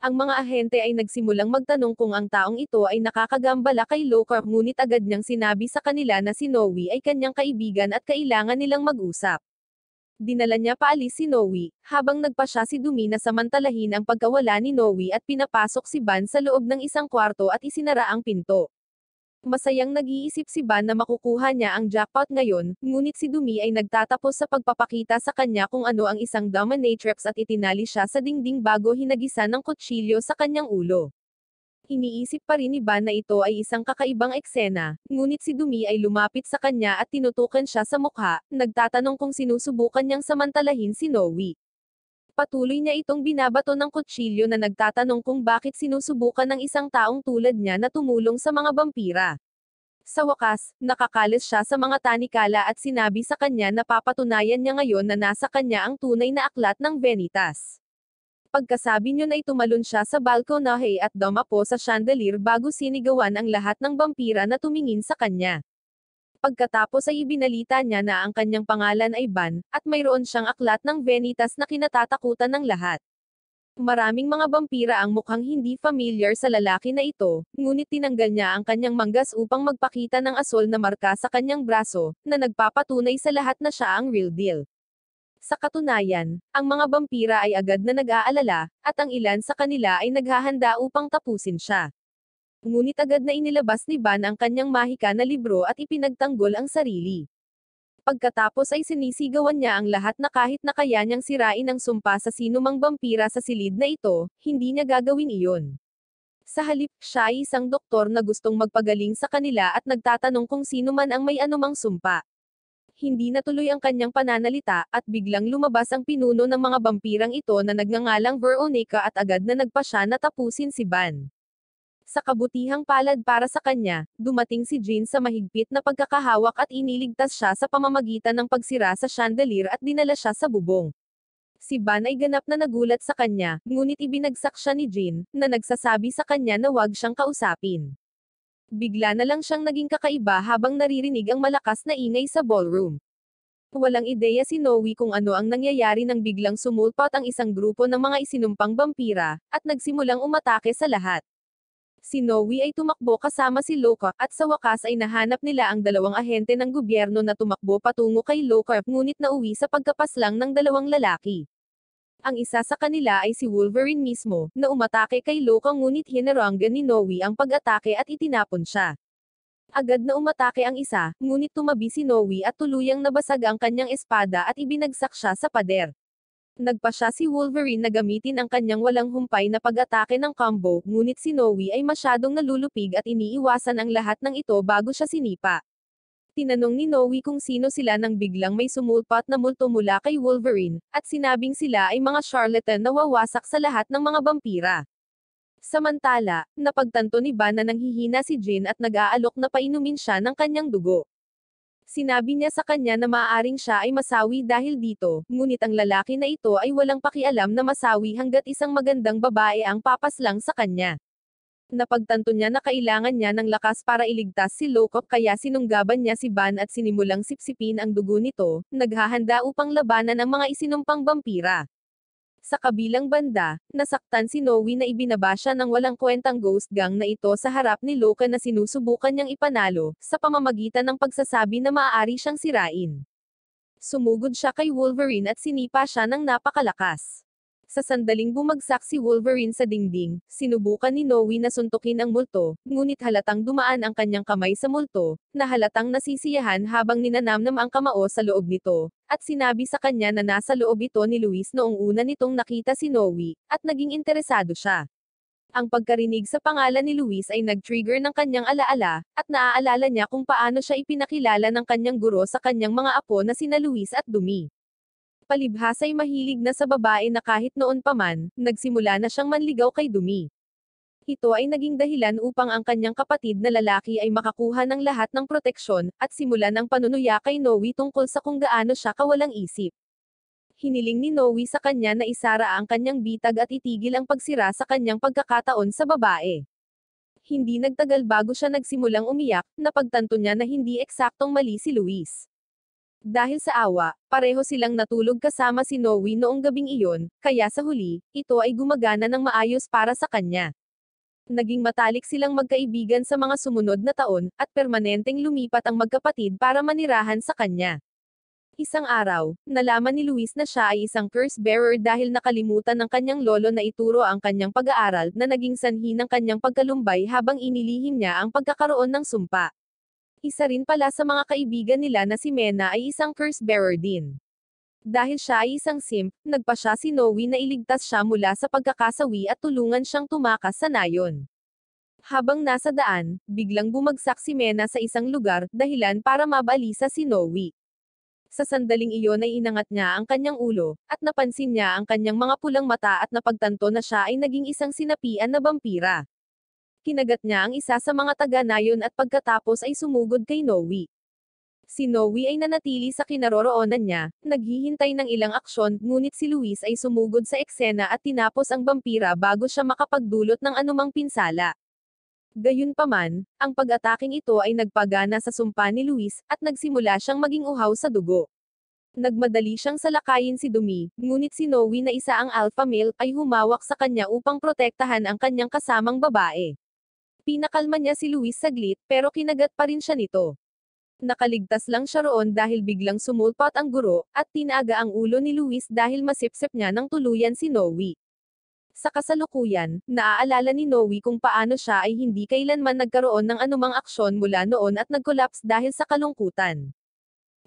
Ang mga ahente ay nagsimulang magtanong kung ang taong ito ay nakakagambala kay Locker ngunit agad niyang sinabi sa kanila na si Noe ay kanyang kaibigan at kailangan nilang mag-usap. Dinala niya paalis si Noe, habang nagpa siya si Dumi na samantalahin ang pagkawala ni Noe at pinapasok si Ban sa loob ng isang kwarto at isinara ang pinto. Masayang nag-iisip si Ban na makukuha niya ang jackpot ngayon, ngunit si Dumi ay nagtatapos sa pagpapakita sa kanya kung ano ang isang dominatrix at itinali siya sa dingding bago hinagisa ng kutsilyo sa kanyang ulo. Iniisip pa rin ni Ban na ito ay isang kakaibang eksena, ngunit si Dumi ay lumapit sa kanya at tinutukan siya sa mukha, nagtatanong kung sinusubukan niyang samantalahin si Nowi patuloy niya itong binabato ng kutsilyo na nagtatanong kung bakit sinusubukan ng isang taong tulad niya na tumulong sa mga vampira. Sa wakas, nakakalis siya sa mga tanikala at sinabi sa kanya na papatunayan niya ngayon na nasa kanya ang tunay na aklat ng Venitas. Pagkasabi niyon ay tumalon siya sa balkonahe at dumapo sa chandelier bago sinigawan ang lahat ng vampira na tumingin sa kanya. Pagkatapos ay ibinalita niya na ang kanyang pangalan ay Ban, at mayroon siyang aklat ng Venitas na kinatatakutan ng lahat. Maraming mga vampira ang mukhang hindi familiar sa lalaki na ito, ngunit tinanggal niya ang kanyang manggas upang magpakita ng asol na marka sa kanyang braso, na nagpapatunay sa lahat na siya ang real deal. Sa katunayan, ang mga vampira ay agad na nag-aalala, at ang ilan sa kanila ay naghahanda upang tapusin siya. Ngunit agad na inilabas ni Ban ang kanyang mahika na libro at ipinagtanggol ang sarili. Pagkatapos ay sinisigawan niya ang lahat na kahit na kaya niyang sirain ang sumpa sa sinumang vampira sa silid na ito, hindi niya gagawin iyon. Sa halip, siya ay isang doktor na gustong magpagaling sa kanila at nagtatanong kung sino man ang may anumang sumpa. Hindi natuloy ang kanyang pananalita, at biglang lumabas ang pinuno ng mga bampirang ito na nagngangalang Veronica at agad na nagpa siya na tapusin si Ban. Sa kabutihang palad para sa kanya, dumating si Jean sa mahigpit na pagkakahawak at iniligtas siya sa pamamagitan ng pagsira sa chandelier at dinala siya sa bubong. Si Ban ay ganap na nagulat sa kanya, ngunit ibinagsak siya ni Jean, na nagsasabi sa kanya na huwag siyang kausapin. Bigla na lang siyang naging kakaiba habang naririnig ang malakas na ingay sa ballroom. Walang ideya si Noe kung ano ang nangyayari nang biglang sumulpot ang isang grupo ng mga isinumpang vampira, at nagsimulang umatake sa lahat. Si Noe ay tumakbo kasama si Loka, at sa wakas ay nahanap nila ang dalawang ahente ng gobyerno na tumakbo patungo kay Loka, ngunit nauwi sa pagkapaslang ng dalawang lalaki. Ang isa sa kanila ay si Wolverine mismo, na umatake kay Loka ngunit hinaranggan ni Noe ang pag-atake at itinapon siya. Agad na umatake ang isa, ngunit tumabi si Noe at tuluyang nabasag ang kanyang espada at ibinagsak siya sa pader. Nagpa siya si Wolverine na gamitin ang kanyang walang humpay na pag-atake ng combo, ngunit si Noe ay masyadong nalulupig at iniiwasan ang lahat ng ito bago siya sinipa. Tinanong ni Noe kung sino sila nang biglang may sumulpat na multo mula kay Wolverine, at sinabing sila ay mga charlatan na wawasak sa lahat ng mga vampira. Samantala, napagtanto ni Bana nang hihina si Jin at nag-aalok na painumin siya ng kanyang dugo. Sinabi niya sa kanya na maaaring siya ay masawi dahil dito, ngunit ang lalaki na ito ay walang pakialam na masawi hanggat isang magandang babae ang papas lang sa kanya. Napagtanto niya na kailangan niya ng lakas para iligtas si Lokop kaya sinunggaban niya si Ban at sinimulang sipsipin ang dugo nito, naghahanda upang labanan ang mga isinumpang vampira. Sa kabilang banda, nasaktan si Noe na ibinaba siya ng walang kwentang ghost gang na ito sa harap ni Loka na sinusubukan niyang ipanalo, sa pamamagitan ng pagsasabi na maaari siyang sirain. Sumugod siya kay Wolverine at sinipa siya ng napakalakas. Sa sandaling bumagsak si Wolverine sa dingding, sinubukan ni Noe na suntukin ang multo, ngunit halatang dumaan ang kanyang kamay sa multo, na halatang nasisiyahan habang ninanamnam ang kamao sa loob nito, at sinabi sa kanya na nasa loob ito ni Luis noong una nitong nakita si Noe, at naging interesado siya. Ang pagkarinig sa pangalan ni Luis ay nag-trigger ng kanyang alaala, at naaalala niya kung paano siya ipinakilala ng kanyang guro sa kanyang mga apo na sina Luis at Dumi palibhas ay mahilig na sa babae na kahit noon pa man, nagsimula na siyang manligaw kay Dumi. Ito ay naging dahilan upang ang kanyang kapatid na lalaki ay makakuha ng lahat ng proteksyon, at simula ng panunuya kay Noe tungkol sa kung gaano siya kawalang isip. Hiniling ni Noe sa kanya na isara ang kanyang bitag at itigil ang pagsira sa kanyang pagkakataon sa babae hindi nagtagal bago siya nagsimulang umiyak, napagtanto niya na hindi eksaktong mali si Luis. Dahil sa awa, pareho silang natulog kasama si Noe noong gabing iyon, kaya sa huli, ito ay gumagana ng maayos para sa kanya. Naging matalik silang magkaibigan sa mga sumunod na taon, at permanenteng lumipat ang magkapatid para manirahan sa kanya. Isang araw, nalaman ni Luis na siya ay isang curse bearer dahil nakalimutan ng kanyang lolo na ituro ang kanyang pag-aaral na naging sanhi ng kanyang pagkalumbay habang inilihim niya ang pagkakaroon ng sumpa. Isa rin pala sa mga kaibigan nila na si Mena ay isang curse bearer din. Dahil siya ay isang simp, nagpa siya si Noe na iligtas siya mula sa pagkakasawi at tulungan siyang tumakas sa nayon. Habang nasa daan, biglang bumagsak si Mena sa isang lugar, dahilan para mabalisa si Noe. Sa sandaling iyon ay inangat niya ang kanyang ulo, at napansin niya ang kanyang mga pulang mata at napagtanto na siya ay naging isang sinapian na bampira. Kinagat niya ang isa sa mga taga nayon at pagkatapos ay sumugod kay Nowi. Si Nowi ay nanatili sa kinaroroonan niya, naghihintay ng ilang aksyon, ngunit si Luis ay sumugod sa eksena at tinapos ang vampira bago siya makapagdulot ng anumang pinsala. Gayunpaman, ang pag-ataking ito ay nagpagana sa sumpa ni Luis, at nagsimula siyang maging uhaw sa dugo. Nagmadali siyang salakayin si Dumi, ngunit si Noe na isa ang alpha male ay humawak sa kanya upang protektahan ang kanyang kasamang babae. Pinakalma niya si Luis saglit, pero kinagat pa rin siya nito. Nakaligtas lang siya roon dahil biglang sumulpot ang guro, at tinaga ang ulo ni Luis dahil masipsip niya ng tuluyan si Noe. Sa kasalukuyan, naaalala ni Noe kung paano siya ay hindi kailanman nagkaroon ng anumang aksyon mula noon at nagkolaps dahil sa kalungkutan.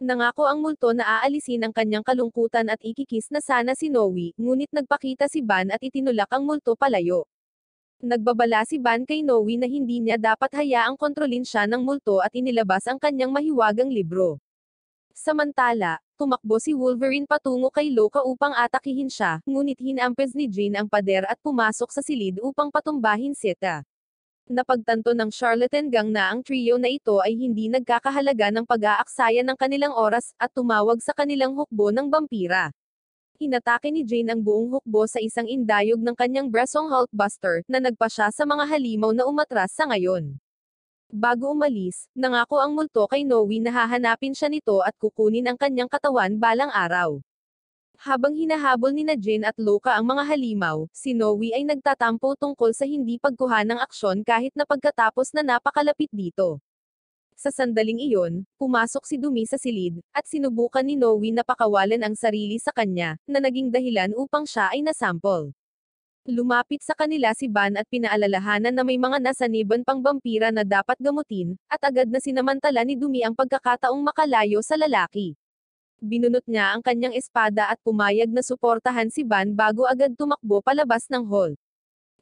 Nangako ang multo na aalisin ang kanyang kalungkutan at ikikis na sana si Noe, ngunit nagpakita si Ban at itinulak ang multo palayo. Nagbabala si Ban kay Noe na hindi niya dapat hayaang kontrolin siya ng multo at inilabas ang kanyang mahiwagang libro. Samantala, tumakbo si Wolverine patungo kay Loka upang atakihin siya, ngunit hinampes ni Jean ang pader at pumasok sa silid upang patumbahin Sita. Napagtanto ng charlatan gang na ang trio na ito ay hindi nagkakahalaga ng pag-aaksaya ng kanilang oras, at tumawag sa kanilang hukbo ng vampira. Hinatake ni Jane ang buong hukbo sa isang indayog ng kanyang Bresong Hulkbuster, na nagpa siya sa mga halimaw na umatras sa ngayon. Bago umalis, nangako ang multo kay Noe na hahanapin siya nito at kukunin ang kanyang katawan balang araw. Habang hinahabol ni na Jane at Loka ang mga halimaw, si Noe ay nagtatampo tungkol sa hindi pagkuha ng aksyon kahit na pagkatapos na napakalapit dito. Sa sandaling iyon, pumasok si Dumi sa silid, at sinubukan ni Nowi na pakawalan ang sarili sa kanya, na naging dahilan upang siya ay nasampol. Lumapit sa kanila si Ban at pinaalalahanan na may mga nasaniban pang vampira na dapat gamutin, at agad na sinamantala ni Dumi ang pagkakataong makalayo sa lalaki. Binunot niya ang kanyang espada at pumayag na suportahan si Ban bago agad tumakbo palabas ng hall.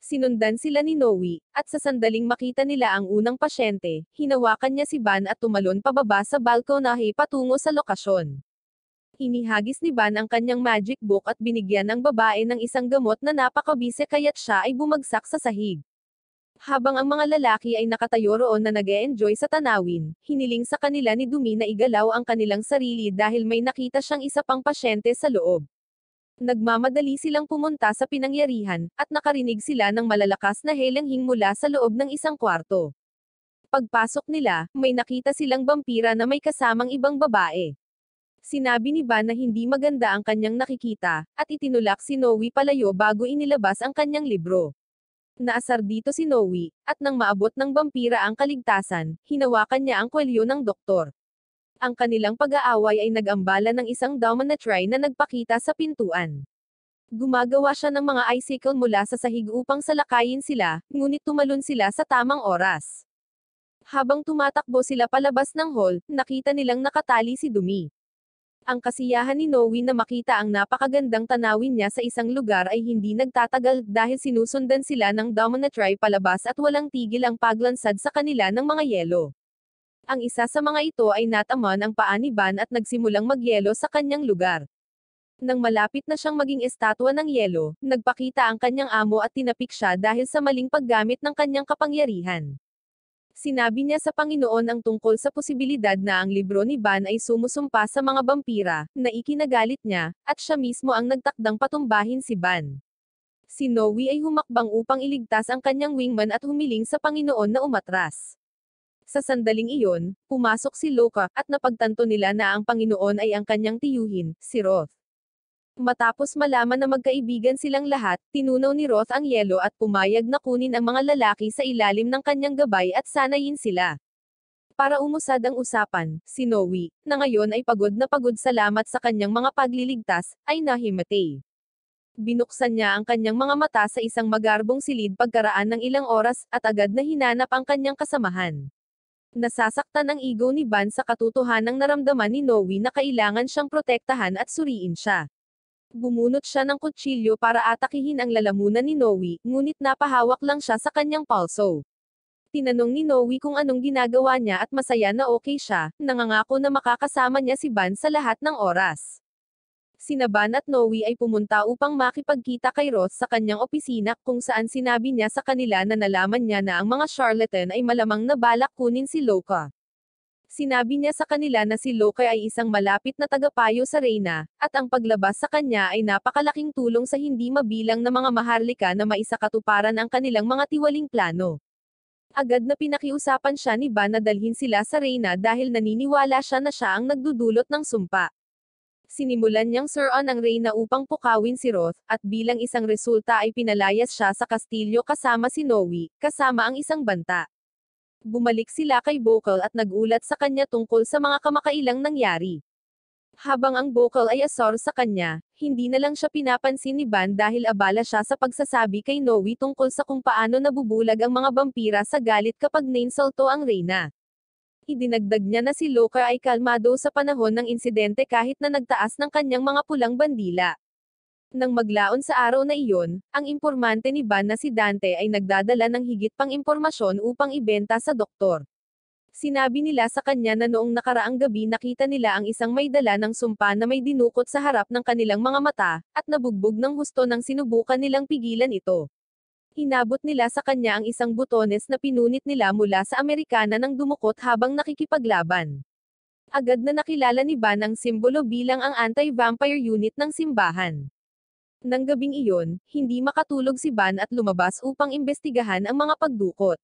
Sinundan sila ni Noe, at sa sandaling makita nila ang unang pasyente, hinawakan niya si Ban at tumalon pababa sa balkonahe patungo sa lokasyon. Inihagis ni Ban ang kanyang magic book at binigyan ng babae ng isang gamot na napakabise kaya't siya ay bumagsak sa sahig. Habang ang mga lalaki ay nakatayo roon na nag -e enjoy sa tanawin, hiniling sa kanila ni Dumi na igalaw ang kanilang sarili dahil may nakita siyang isa pang pasyente sa loob nagmamadali silang pumunta sa pinangyarihan, at nakarinig sila ng malalakas na helanghing mula sa loob ng isang kwarto. Pagpasok nila, may nakita silang vampira na may kasamang ibang babae. Sinabi ni Ba na hindi maganda ang kanyang nakikita, at itinulak si Noe palayo bago inilabas ang kanyang libro. Naasar dito si Noe, at nang maabot ng vampira ang kaligtasan, hinawakan niya ang kwelyo ng doktor ang kanilang pag-aaway ay nag-ambala ng isang dominant na nagpakita sa pintuan. Gumagawa siya ng mga icicle mula sa sahig upang salakayin sila, ngunit tumalon sila sa tamang oras. Habang tumatakbo sila palabas ng hall, nakita nilang nakatali si Dumi. Ang kasiyahan ni Noe na makita ang napakagandang tanawin niya sa isang lugar ay hindi nagtatagal dahil sinusundan sila ng Dominatry palabas at walang tigil ang paglansad sa kanila ng mga yelo. Ang isa sa mga ito ay nataman ang paa ni Ban at nagsimulang magyelo sa kanyang lugar. Nang malapit na siyang maging estatwa ng yelo, nagpakita ang kanyang amo at tinapik siya dahil sa maling paggamit ng kanyang kapangyarihan. Sinabi niya sa Panginoon ang tungkol sa posibilidad na ang libro ni Ban ay sumusumpa sa mga bampira, na ikinagalit niya, at siya mismo ang nagtakdang patumbahin si Ban. Si Noe ay humakbang upang iligtas ang kanyang wingman at humiling sa Panginoon na umatras. Sa sandaling iyon, pumasok si Loka, at napagtanto nila na ang Panginoon ay ang kanyang tiyuhin, si Roth. Matapos malaman na magkaibigan silang lahat, tinunaw ni Roth ang yelo at pumayag na kunin ang mga lalaki sa ilalim ng kanyang gabay at sanayin sila. Para umusad ang usapan, si Noe, na ngayon ay pagod na pagod salamat sa kanyang mga pagliligtas, ay nahimatay. Binuksan niya ang kanyang mga mata sa isang magarbong silid pagkaraan ng ilang oras, at agad na hinanap ang kanyang kasamahan. Nasasaktan ang ego ni Ban sa katotohanang naramdaman ni Nowi na kailangan siyang protektahan at suriin siya. Bumunot siya ng kutsilyo para atakihin ang lalamunan ni Nowi, ngunit napahawak lang siya sa kanyang palso. Tinanong ni Nowi kung anong ginagawa niya at masaya na okay siya, nangangako na makakasama niya si Ban sa lahat ng oras sinaban at Noe ay pumunta upang makipagkita kay Ross sa kanyang opisina kung saan sinabi niya sa kanila na nalaman niya na ang mga charlatan ay malamang na balak kunin si Loka. Sinabi niya sa kanila na si Loka ay isang malapit na tagapayo sa Reyna, at ang paglabas sa kanya ay napakalaking tulong sa hindi mabilang na mga maharlika na maisakatuparan ang kanilang mga tiwaling plano. Agad na pinakiusapan siya ni Ban na dalhin sila sa Reyna dahil naniniwala siya na siya ang nagdudulot ng sumpa sinimulan niyang Sir-on ang reyna upang pukawin si Roth, at bilang isang resulta ay pinalayas siya sa kastilyo kasama si Nowi, kasama ang isang banta. Bumalik sila kay Bokal at nagulat sa kanya tungkol sa mga kamakailang nangyari. Habang ang Bokal ay asor sa kanya, hindi na lang siya pinapansin ni Ban dahil abala siya sa pagsasabi kay Nowi tungkol sa kung paano nabubulag ang mga vampira sa galit kapag nainsalto ang reyna idinagdag niya na si Loka ay kalmado sa panahon ng insidente kahit na nagtaas ng kanyang mga pulang bandila. Nang maglaon sa araw na iyon, ang impormante ni Ban na si Dante ay nagdadala ng higit pang impormasyon upang ibenta sa doktor. Sinabi nila sa kanya na noong nakaraang gabi nakita nila ang isang may dala ng sumpa na may dinukot sa harap ng kanilang mga mata, at nabugbog ng husto nang sinubukan nilang pigilan ito. Hinabot nila sa kanya ang isang butones na pinunit nila mula sa Amerikana nang dumukot habang nakikipaglaban. Agad na nakilala ni Ban ang simbolo bilang ang anti-vampire unit ng simbahan. Nang gabing iyon, hindi makatulog si Ban at lumabas upang imbestigahan ang mga pagdukot.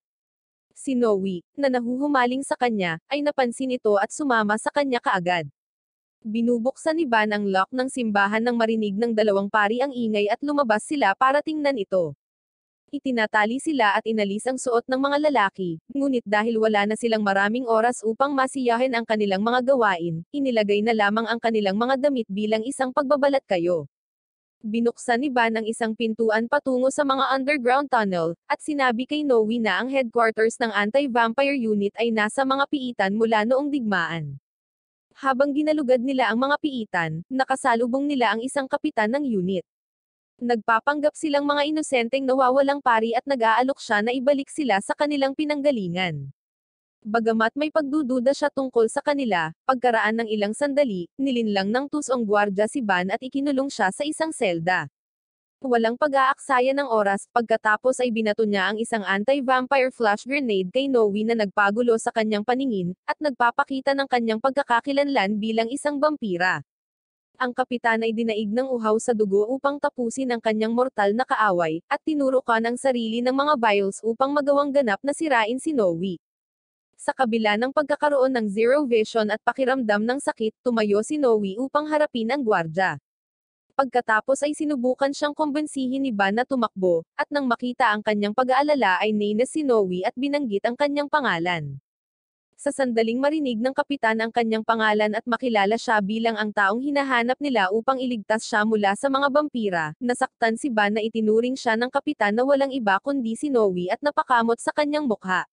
Si Noe, na nahuhumaling sa kanya, ay napansin ito at sumama sa kanya kaagad. Binubuksan ni Ban ang lock ng simbahan nang marinig ng dalawang pari ang ingay at lumabas sila para tingnan ito. Itinatali sila at inalis ang suot ng mga lalaki, ngunit dahil wala na silang maraming oras upang masiyahin ang kanilang mga gawain, inilagay na lamang ang kanilang mga damit bilang isang pagbabalat kayo. Binuksan ni Ban ang isang pintuan patungo sa mga underground tunnel, at sinabi kay Noe na ang headquarters ng anti-vampire unit ay nasa mga piitan mula noong digmaan. Habang ginalugad nila ang mga piitan, nakasalubong nila ang isang kapitan ng unit. Nagpapanggap silang mga inosenteng nawawalang pari at nag-aalok siya na ibalik sila sa kanilang pinanggalingan. Bagamat may pagdududa siya tungkol sa kanila, pagkaraan ng ilang sandali, nilinlang ng tusong gwardya si Ban at ikinulong siya sa isang selda. Walang pag-aaksaya ng oras, pagkatapos ay binato niya ang isang anti-vampire flash grenade kay Noe na nagpagulo sa kanyang paningin, at nagpapakita ng kanyang pagkakakilanlan bilang isang vampira ang kapitan ay dinaig ng uhaw sa dugo upang tapusin ang kanyang mortal na kaaway, at tinurukan ang sarili ng mga vials upang magawang ganap na sirain si Nowi. Sa kabila ng pagkakaroon ng zero vision at pakiramdam ng sakit, tumayo si Nowi upang harapin ang gwardya. Pagkatapos ay sinubukan siyang kumbensihin ni Ban na tumakbo, at nang makita ang kanyang pag-aalala ay nainas si Nowi at binanggit ang kanyang pangalan sa sandaling marinig ng kapitan ang kanyang pangalan at makilala siya bilang ang taong hinahanap nila upang iligtas siya mula sa mga vampira, nasaktan si Ban na itinuring siya ng kapitan na walang iba kundi si Noe at napakamot sa kanyang mukha.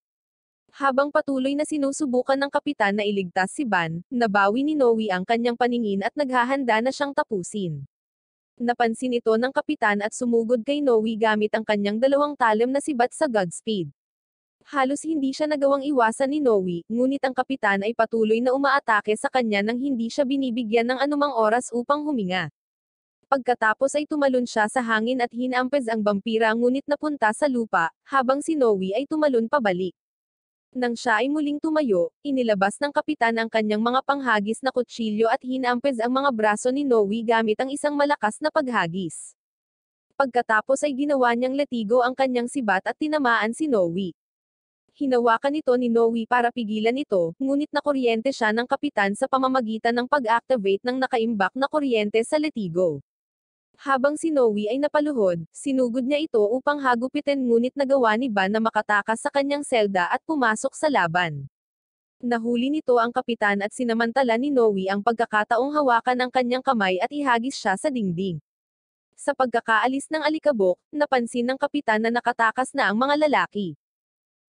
Habang patuloy na sinusubukan ng kapitan na iligtas si Ban, nabawi ni Noe ang kanyang paningin at naghahanda na siyang tapusin. Napansin ito ng kapitan at sumugod kay Noe gamit ang kanyang dalawang talim na sibat sa Godspeed. Halos hindi siya nagawang iwasan ni Nowi, ngunit ang kapitan ay patuloy na umaatake sa kanya nang hindi siya binibigyan ng anumang oras upang huminga. Pagkatapos ay tumalon siya sa hangin at hinampez ang vampira ngunit napunta sa lupa, habang si Nowi ay tumalon pabalik. Nang siya ay muling tumayo, inilabas ng kapitan ang kanyang mga panghagis na kutsilyo at hinampez ang mga braso ni Nowi gamit ang isang malakas na paghagis. Pagkatapos ay ginawa niyang latigo ang kanyang sibat at tinamaan si Nowi hinawakan ito ni Noe para pigilan ito, ngunit nakuryente siya ng kapitan sa pamamagitan ng pag-activate ng nakaimbak na kuryente sa letigo. Habang si Noe ay napaluhod, sinugod niya ito upang hagupitin ngunit nagawa ni Ban na makatakas sa kanyang selda at pumasok sa laban. Nahuli nito ang kapitan at sinamantala ni Noe ang pagkakataong hawakan ang kanyang kamay at ihagis siya sa dingding. Sa pagkakaalis ng alikabok, napansin ng kapitan na nakatakas na ang mga lalaki.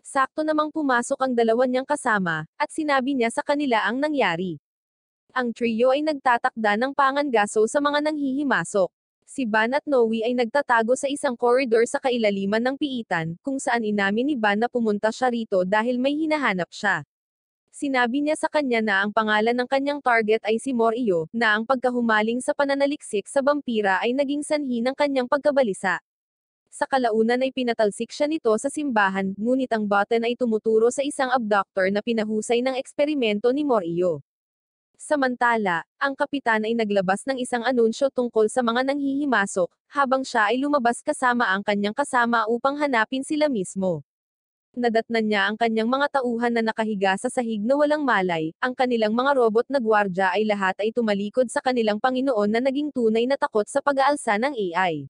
Sakto namang pumasok ang dalawa niyang kasama, at sinabi niya sa kanila ang nangyari. Ang trio ay nagtatakda ng pangangaso sa mga nanghihimasok. Si Ban at Noe ay nagtatago sa isang corridor sa kailaliman ng piitan, kung saan inamin ni Ban na pumunta siya rito dahil may hinahanap siya. Sinabi niya sa kanya na ang pangalan ng kanyang target ay si Morio, na ang pagkahumaling sa pananaliksik sa vampira ay naging sanhi ng kanyang pagkabalisa. Sa kalaunan ay pinatalsik siya nito sa simbahan, ngunit ang button ay tumuturo sa isang abductor na pinahusay ng eksperimento ni Morio. Samantala, ang kapitan ay naglabas ng isang anunsyo tungkol sa mga nanghihimasok, habang siya ay lumabas kasama ang kanyang kasama upang hanapin sila mismo. Nadatnan niya ang kanyang mga tauhan na nakahiga sa sahig na walang malay, ang kanilang mga robot na gwardya ay lahat ay tumalikod sa kanilang Panginoon na naging tunay na takot sa pag-aalsa ng AI.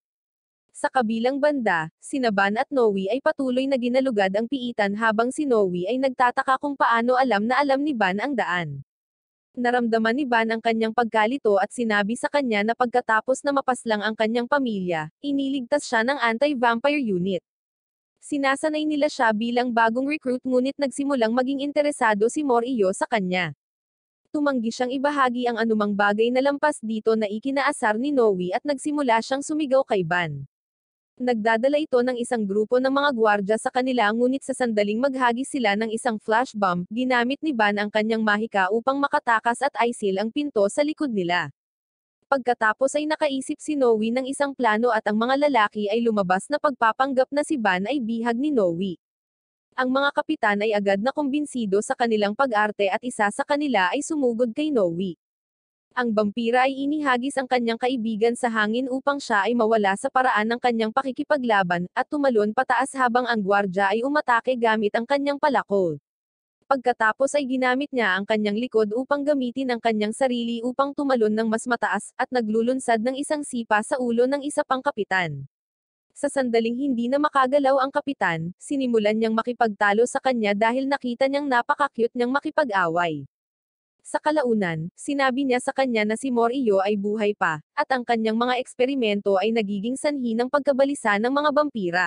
Sa kabilang banda, si Naban at Nowi ay patuloy na ginalugad ang piitan habang si Nowi ay nagtataka kung paano alam na alam ni Ban ang daan. Naramdaman ni Ban ang kanyang pagkalito at sinabi sa kanya na pagkatapos na mapaslang ang kanyang pamilya, iniligtas siya ng anti-vampire unit. Sinasanay nila siya bilang bagong recruit ngunit nagsimulang maging interesado si Morio sa kanya tumanggi siyang ibahagi ang anumang bagay na lampas dito na ikinaasar ni Nowi at nagsimula siyang sumigaw kay Ban. Nagdadala ito ng isang grupo ng mga gwardya sa kanila ngunit sa sandaling maghagi sila ng isang flash bomb, ginamit ni Ban ang kanyang mahika upang makatakas at isil ang pinto sa likod nila. Pagkatapos ay nakaisip si Noe ng isang plano at ang mga lalaki ay lumabas na pagpapanggap na si Ban ay bihag ni Noe. Ang mga kapitan ay agad na kumbinsido sa kanilang pag-arte at isa sa kanila ay sumugod kay Noe. Ang vampira ay inihagis ang kanyang kaibigan sa hangin upang siya ay mawala sa paraan ng kanyang pakikipaglaban, at tumalon pataas habang ang gwardya ay umatake gamit ang kanyang palakol. Pagkatapos ay ginamit niya ang kanyang likod upang gamitin ang kanyang sarili upang tumalon ng mas mataas, at naglulunsad ng isang sipa sa ulo ng isa pang kapitan. Sa sandaling hindi na makagalaw ang kapitan, sinimulan niyang makipagtalo sa kanya dahil nakita niyang napaka-cute niyang makipag-away. Sa kalaunan, sinabi niya sa kanya na si Morio ay buhay pa, at ang kanyang mga eksperimento ay nagiging sanhi ng pagkabalisa ng mga vampira.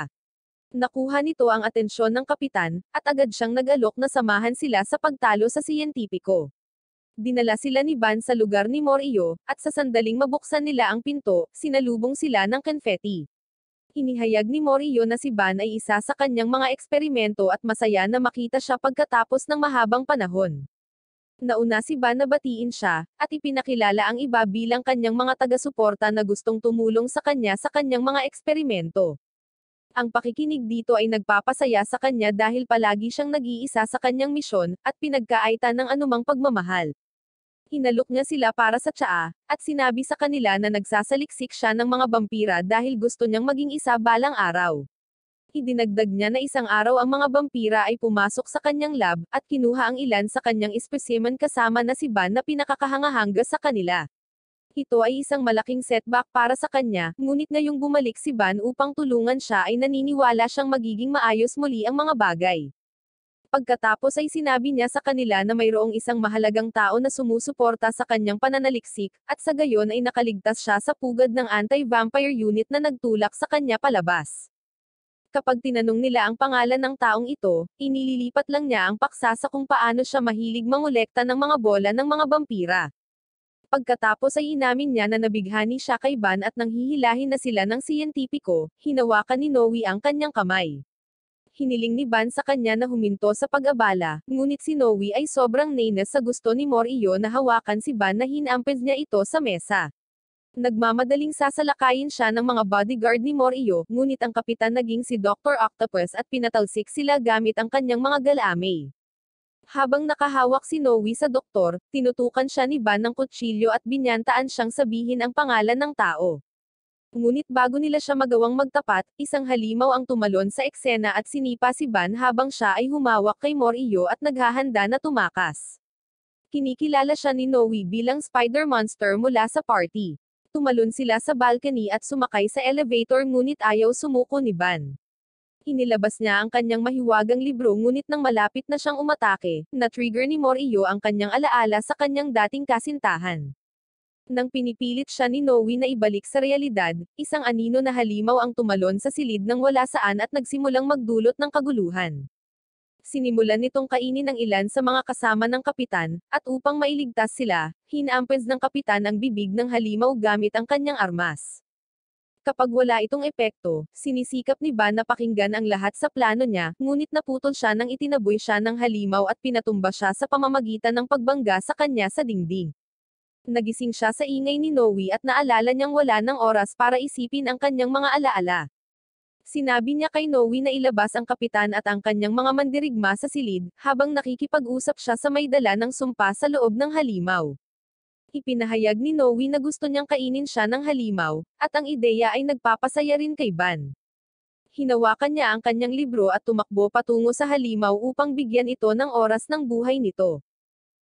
Nakuha nito ang atensyon ng kapitan, at agad siyang nag-alok na samahan sila sa pagtalo sa siyentipiko. Dinala sila ni Van sa lugar ni Morio, at sa sandaling mabuksan nila ang pinto, sinalubong sila ng konfetti. Inihayag ni Morio na si Van ay isa sa kanyang mga eksperimento at masaya na makita siya pagkatapos ng mahabang panahon. Nauna si Ba na batiin siya, at ipinakilala ang iba bilang kanyang mga taga-suporta na gustong tumulong sa kanya sa kanyang mga eksperimento. Ang pakikinig dito ay nagpapasaya sa kanya dahil palagi siyang nag-iisa sa kanyang misyon, at pinagkaaitan ng anumang pagmamahal hinalok niya sila para sa tsaa, at sinabi sa kanila na nagsasaliksik siya ng mga vampira dahil gusto niyang maging isa balang araw. Idinagdag niya na isang araw ang mga vampira ay pumasok sa kanyang lab, at kinuha ang ilan sa kanyang espesimen kasama na si Ban na pinakakahangahanga sa kanila. Ito ay isang malaking setback para sa kanya, ngunit ngayong bumalik si Ban upang tulungan siya ay naniniwala siyang magiging maayos muli ang mga bagay. Pagkatapos ay sinabi niya sa kanila na mayroong isang mahalagang tao na sumusuporta sa kanyang pananaliksik, at sa gayon ay nakaligtas siya sa pugad ng anti-vampire unit na nagtulak sa kanya palabas. Kapag tinanong nila ang pangalan ng taong ito, inililipat lang niya ang paksa sa kung paano siya mahilig mangolekta ng mga bola ng mga vampira. Pagkatapos ay inamin niya na nabighani siya kay Van at nang hihilahin na sila ng siyentipiko, hinawakan ni Noe ang kanyang kamay. Hiniling ni Van sa kanya na huminto sa pag-abala, ngunit si Noe ay sobrang nainas sa gusto ni Mor iyo na hawakan si Van na hinampens niya ito sa mesa. Nagmamadaling sasalakayin siya ng mga bodyguard ni Morio, ngunit ang kapitan naging si Dr. Octopus at pinatalsik sila gamit ang kanyang mga galamay. Habang nakahawak si Noe sa doktor, tinutukan siya ni Ban ng kutsilyo at binyantaan siyang sabihin ang pangalan ng tao. Ngunit bago nila siya magawang magtapat, isang halimaw ang tumalon sa eksena at sinipa si Ban habang siya ay humawak kay Morio at naghahanda na tumakas. Kinikilala siya ni Noe bilang spider monster mula sa party. Tumalon sila sa balcony at sumakay sa elevator ngunit ayaw sumuko ni Van. Inilabas niya ang kanyang mahiwagang libro ngunit nang malapit na siyang umatake, na-trigger ni Morio ang kanyang alaala sa kanyang dating kasintahan. Nang pinipilit siya ni Noe na ibalik sa realidad, isang anino na halimaw ang tumalon sa silid ng wala saan at nagsimulang magdulot ng kaguluhan. Sinimulan nitong kainin ang ilan sa mga kasama ng kapitan, at upang mailigtas sila, hinampens ng kapitan ang bibig ng halimaw gamit ang kanyang armas. Kapag wala itong epekto, sinisikap ni Ban na pakinggan ang lahat sa plano niya, ngunit naputol siya nang itinaboy siya ng halimaw at pinatumba siya sa pamamagitan ng pagbangga sa kanya sa dingding. Nagising siya sa ingay ni Noe at naalala niyang wala ng oras para isipin ang kanyang mga alaala. Sinabi niya kay Noe na ilabas ang kapitan at ang kanyang mga mandirigma sa silid, habang nakikipag-usap siya sa may dala ng sumpa sa loob ng halimaw. Ipinahayag ni Noe na gusto niyang kainin siya ng halimaw, at ang ideya ay nagpapasaya rin kay Ban. Hinawakan niya ang kanyang libro at tumakbo patungo sa halimaw upang bigyan ito ng oras ng buhay nito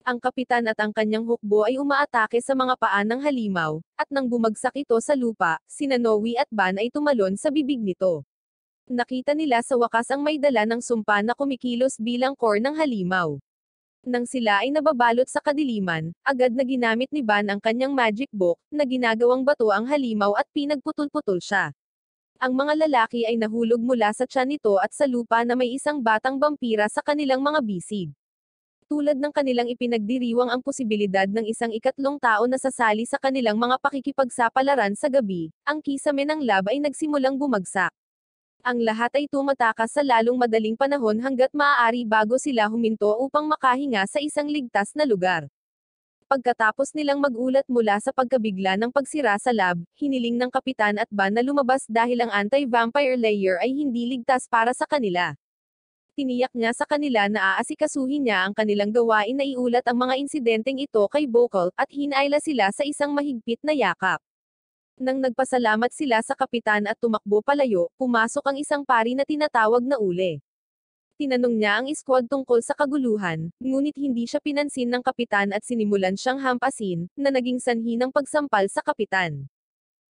ang kapitan at ang kanyang hukbo ay umaatake sa mga paa ng halimaw, at nang bumagsak ito sa lupa, sina Noe at Ban ay tumalon sa bibig nito. Nakita nila sa wakas ang may dala ng sumpa na kumikilos bilang core ng halimaw. Nang sila ay nababalot sa kadiliman, agad na ginamit ni Ban ang kanyang magic book, na ginagawang bato ang halimaw at pinagputol-putol siya. Ang mga lalaki ay nahulog mula sa tiyan nito at sa lupa na may isang batang bampira sa kanilang mga bisig. Tulad ng kanilang ipinagdiriwang ang posibilidad ng isang ikatlong tao na sasali sa kanilang mga pakikipagsapalaran sa gabi, ang kisame ng lab ay nagsimulang bumagsak. Ang lahat ay tumatakas sa lalong madaling panahon hanggat maaari bago sila huminto upang makahinga sa isang ligtas na lugar. Pagkatapos nilang magulat mula sa pagkabigla ng pagsira sa lab, hiniling ng kapitan at ban na lumabas dahil ang anti-vampire layer ay hindi ligtas para sa kanila tiniyak niya sa kanila na aasikasuhin niya ang kanilang gawain na iulat ang mga insidenteng ito kay Bokol, at hinayla sila sa isang mahigpit na yakap. Nang nagpasalamat sila sa kapitan at tumakbo palayo, pumasok ang isang pari na tinatawag na uli. Tinanong niya ang squad tungkol sa kaguluhan, ngunit hindi siya pinansin ng kapitan at sinimulan siyang hampasin, na naging sanhi ng pagsampal sa kapitan.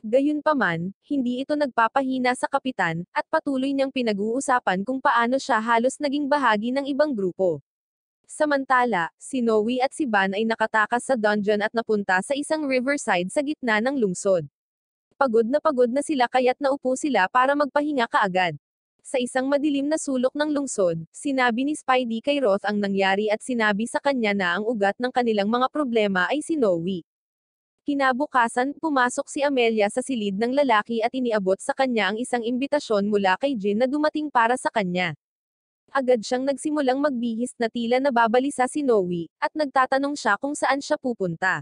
Gayunpaman, hindi ito nagpapahina sa kapitan, at patuloy niyang pinag-uusapan kung paano siya halos naging bahagi ng ibang grupo. Samantala, si Noe at si Ban ay nakatakas sa dungeon at napunta sa isang riverside sa gitna ng lungsod. Pagod na pagod na sila kaya't naupo sila para magpahinga kaagad. Sa isang madilim na sulok ng lungsod, sinabi ni Spidey kay Roth ang nangyari at sinabi sa kanya na ang ugat ng kanilang mga problema ay si Noe. Kinabukasan, pumasok si Amelia sa silid ng lalaki at iniabot sa kanya ang isang imbitasyon mula kay Jin na dumating para sa kanya. Agad siyang nagsimulang magbihis na tila nababalisa si Noe, at nagtatanong siya kung saan siya pupunta.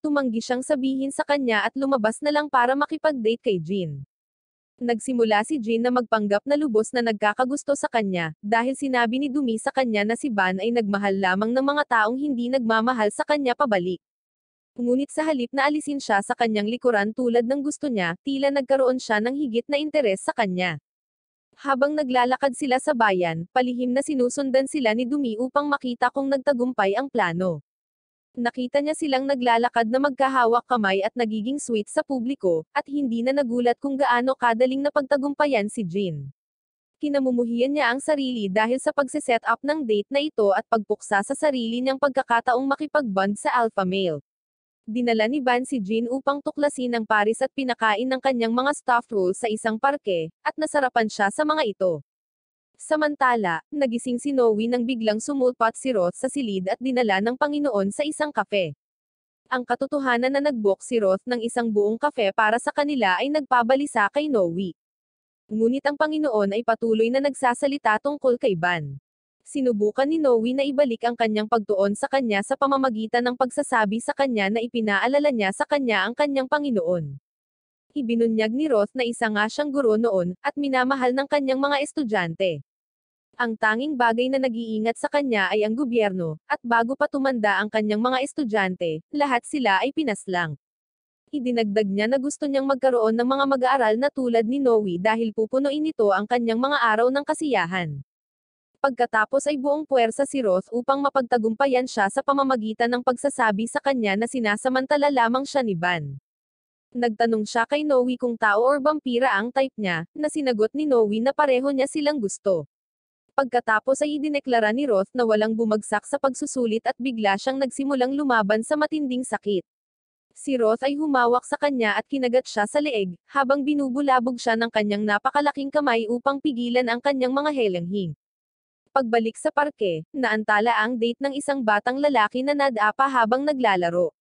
Tumanggi siyang sabihin sa kanya at lumabas na lang para makipag-date kay Jin. Nagsimula si Jin na magpanggap na lubos na nagkakagusto sa kanya, dahil sinabi ni Dumi sa kanya na si Ban ay nagmahal lamang ng mga taong hindi nagmamahal sa kanya pabalik. Ngunit sa halip na alisin siya sa kanyang likuran tulad ng gusto niya, tila nagkaroon siya ng higit na interes sa kanya. Habang naglalakad sila sa bayan, palihim na sinusundan sila ni Dumi upang makita kung nagtagumpay ang plano. Nakita niya silang naglalakad na magkahawak kamay at nagiging sweet sa publiko, at hindi na nagulat kung gaano kadaling napagtagumpayan si Jin kinamumuhian niya ang sarili dahil sa pagsiset up ng date na ito at pagpuksa sa sarili niyang pagkakataong makipagbond sa alpha male. Dinala ni Van si Jean upang tuklasin ng Paris at pinakain ng kanyang mga staff rolls sa isang parke, at nasarapan siya sa mga ito. Samantala, nagising si Noe nang biglang sumulpot si Roth sa silid at dinala ng Panginoon sa isang kafe. Ang katotohanan na nagbook si Roth ng isang buong kafe para sa kanila ay nagpabalisa kay Noe. Ngunit ang Panginoon ay patuloy na nagsasalita tungkol kay Ban sinubukan ni Noe na ibalik ang kanyang pagtuon sa kanya sa pamamagitan ng pagsasabi sa kanya na ipinaalala niya sa kanya ang kanyang Panginoon. Ibinunyag ni Roth na isa nga siyang guro noon, at minamahal ng kanyang mga estudyante. Ang tanging bagay na nag-iingat sa kanya ay ang gobyerno, at bago pa tumanda ang kanyang mga estudyante, lahat sila ay pinaslang. Idinagdag niya na gusto niyang magkaroon ng mga mag-aaral na tulad ni Noe dahil pupunuin nito ang kanyang mga araw ng kasiyahan pagkatapos ay buong puwersa si Roth upang mapagtagumpayan siya sa pamamagitan ng pagsasabi sa kanya na sinasamantala lamang siya ni Van. Nagtanong siya kay Nowi kung tao or vampira ang type niya, na sinagot ni Nowi na pareho niya silang gusto. Pagkatapos ay idineklara ni Roth na walang bumagsak sa pagsusulit at bigla siyang nagsimulang lumaban sa matinding sakit. Si Roth ay humawak sa kanya at kinagat siya sa leeg, habang binubulabog siya ng kanyang napakalaking kamay upang pigilan ang kanyang mga helanghing pagbalik sa parke, naantala ang date ng isang batang lalaki na nadapa habang naglalaro.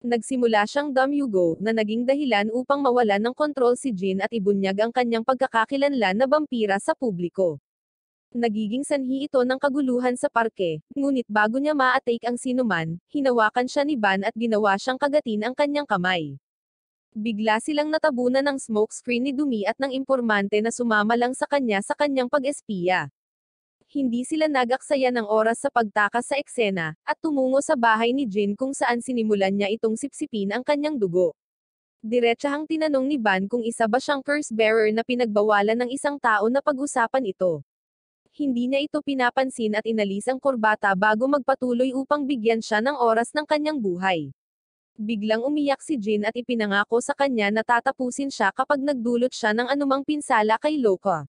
Nagsimula siyang damyugo, na naging dahilan upang mawalan ng kontrol si Jin at ibunyag ang kanyang pagkakakilanlan na vampira sa publiko. Nagiging sanhi ito ng kaguluhan sa parke, ngunit bago niya ma-take ang sinuman, hinawakan siya ni Ban at ginawa siyang kagatin ang kanyang kamay. Bigla silang natabunan ng smoke screen ni Dumi at ng impormante na sumama lang sa kanya sa kanyang pag-espiya hindi sila nagaksaya ng oras sa pagtaka sa eksena, at tumungo sa bahay ni Jin kung saan sinimulan niya itong sipsipin ang kanyang dugo. Diretsahang tinanong ni Ban kung isa ba siyang curse bearer na pinagbawalan ng isang tao na pag-usapan ito. Hindi niya ito pinapansin at inalis ang kurbata bago magpatuloy upang bigyan siya ng oras ng kanyang buhay. Biglang umiyak si Jin at ipinangako sa kanya na tatapusin siya kapag nagdulot siya ng anumang pinsala kay Loka.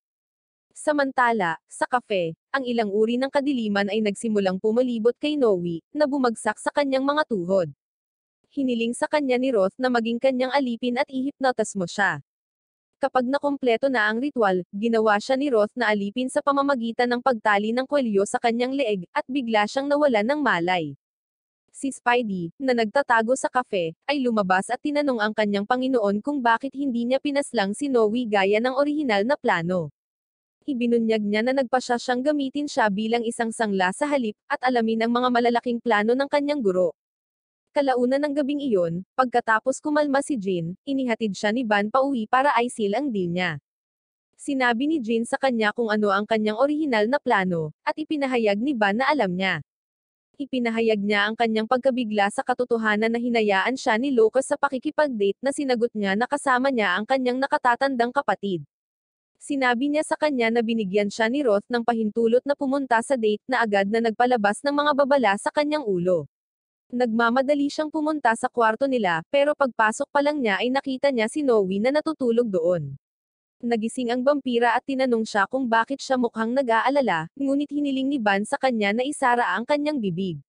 Samantala, sa kafe, ang ilang uri ng kadiliman ay nagsimulang pumalibot kay Noe, na bumagsak sa kanyang mga tuhod. Hiniling sa kanya ni Roth na maging kanyang alipin at ihipnotas mo siya. Kapag nakumpleto na ang ritual, ginawa siya ni Roth na alipin sa pamamagitan ng pagtali ng kwelyo sa kanyang leeg, at bigla siyang nawalan ng malay. Si Spidey, na nagtatago sa kafe, ay lumabas at tinanong ang kanyang Panginoon kung bakit hindi niya pinaslang si Noe gaya ng orihinal na plano ibinunyag niya na nagpasya siyang gamitin siya bilang isang sangla sa halip, at alamin ang mga malalaking plano ng kanyang guro. Kalauna ng gabing iyon, pagkatapos kumalma si Jin, inihatid siya ni Ban pauwi para isil ang deal niya. Sinabi ni Jin sa kanya kung ano ang kanyang orihinal na plano, at ipinahayag ni Ban na alam niya. Ipinahayag niya ang kanyang pagkabigla sa katotohanan na hinayaan siya ni Lucas sa pakikipag-date na sinagot niya na kasama niya ang kanyang nakatatandang kapatid. Sinabi niya sa kanya na binigyan siya ni Roth ng pahintulot na pumunta sa date na agad na nagpalabas ng mga babala sa kanyang ulo. Nagmamadali siyang pumunta sa kwarto nila, pero pagpasok pa lang niya ay nakita niya si Noe na natutulog doon. Nagising ang vampira at tinanong siya kung bakit siya mukhang nag-aalala, ngunit hiniling ni Van sa kanya na isara ang kanyang bibig.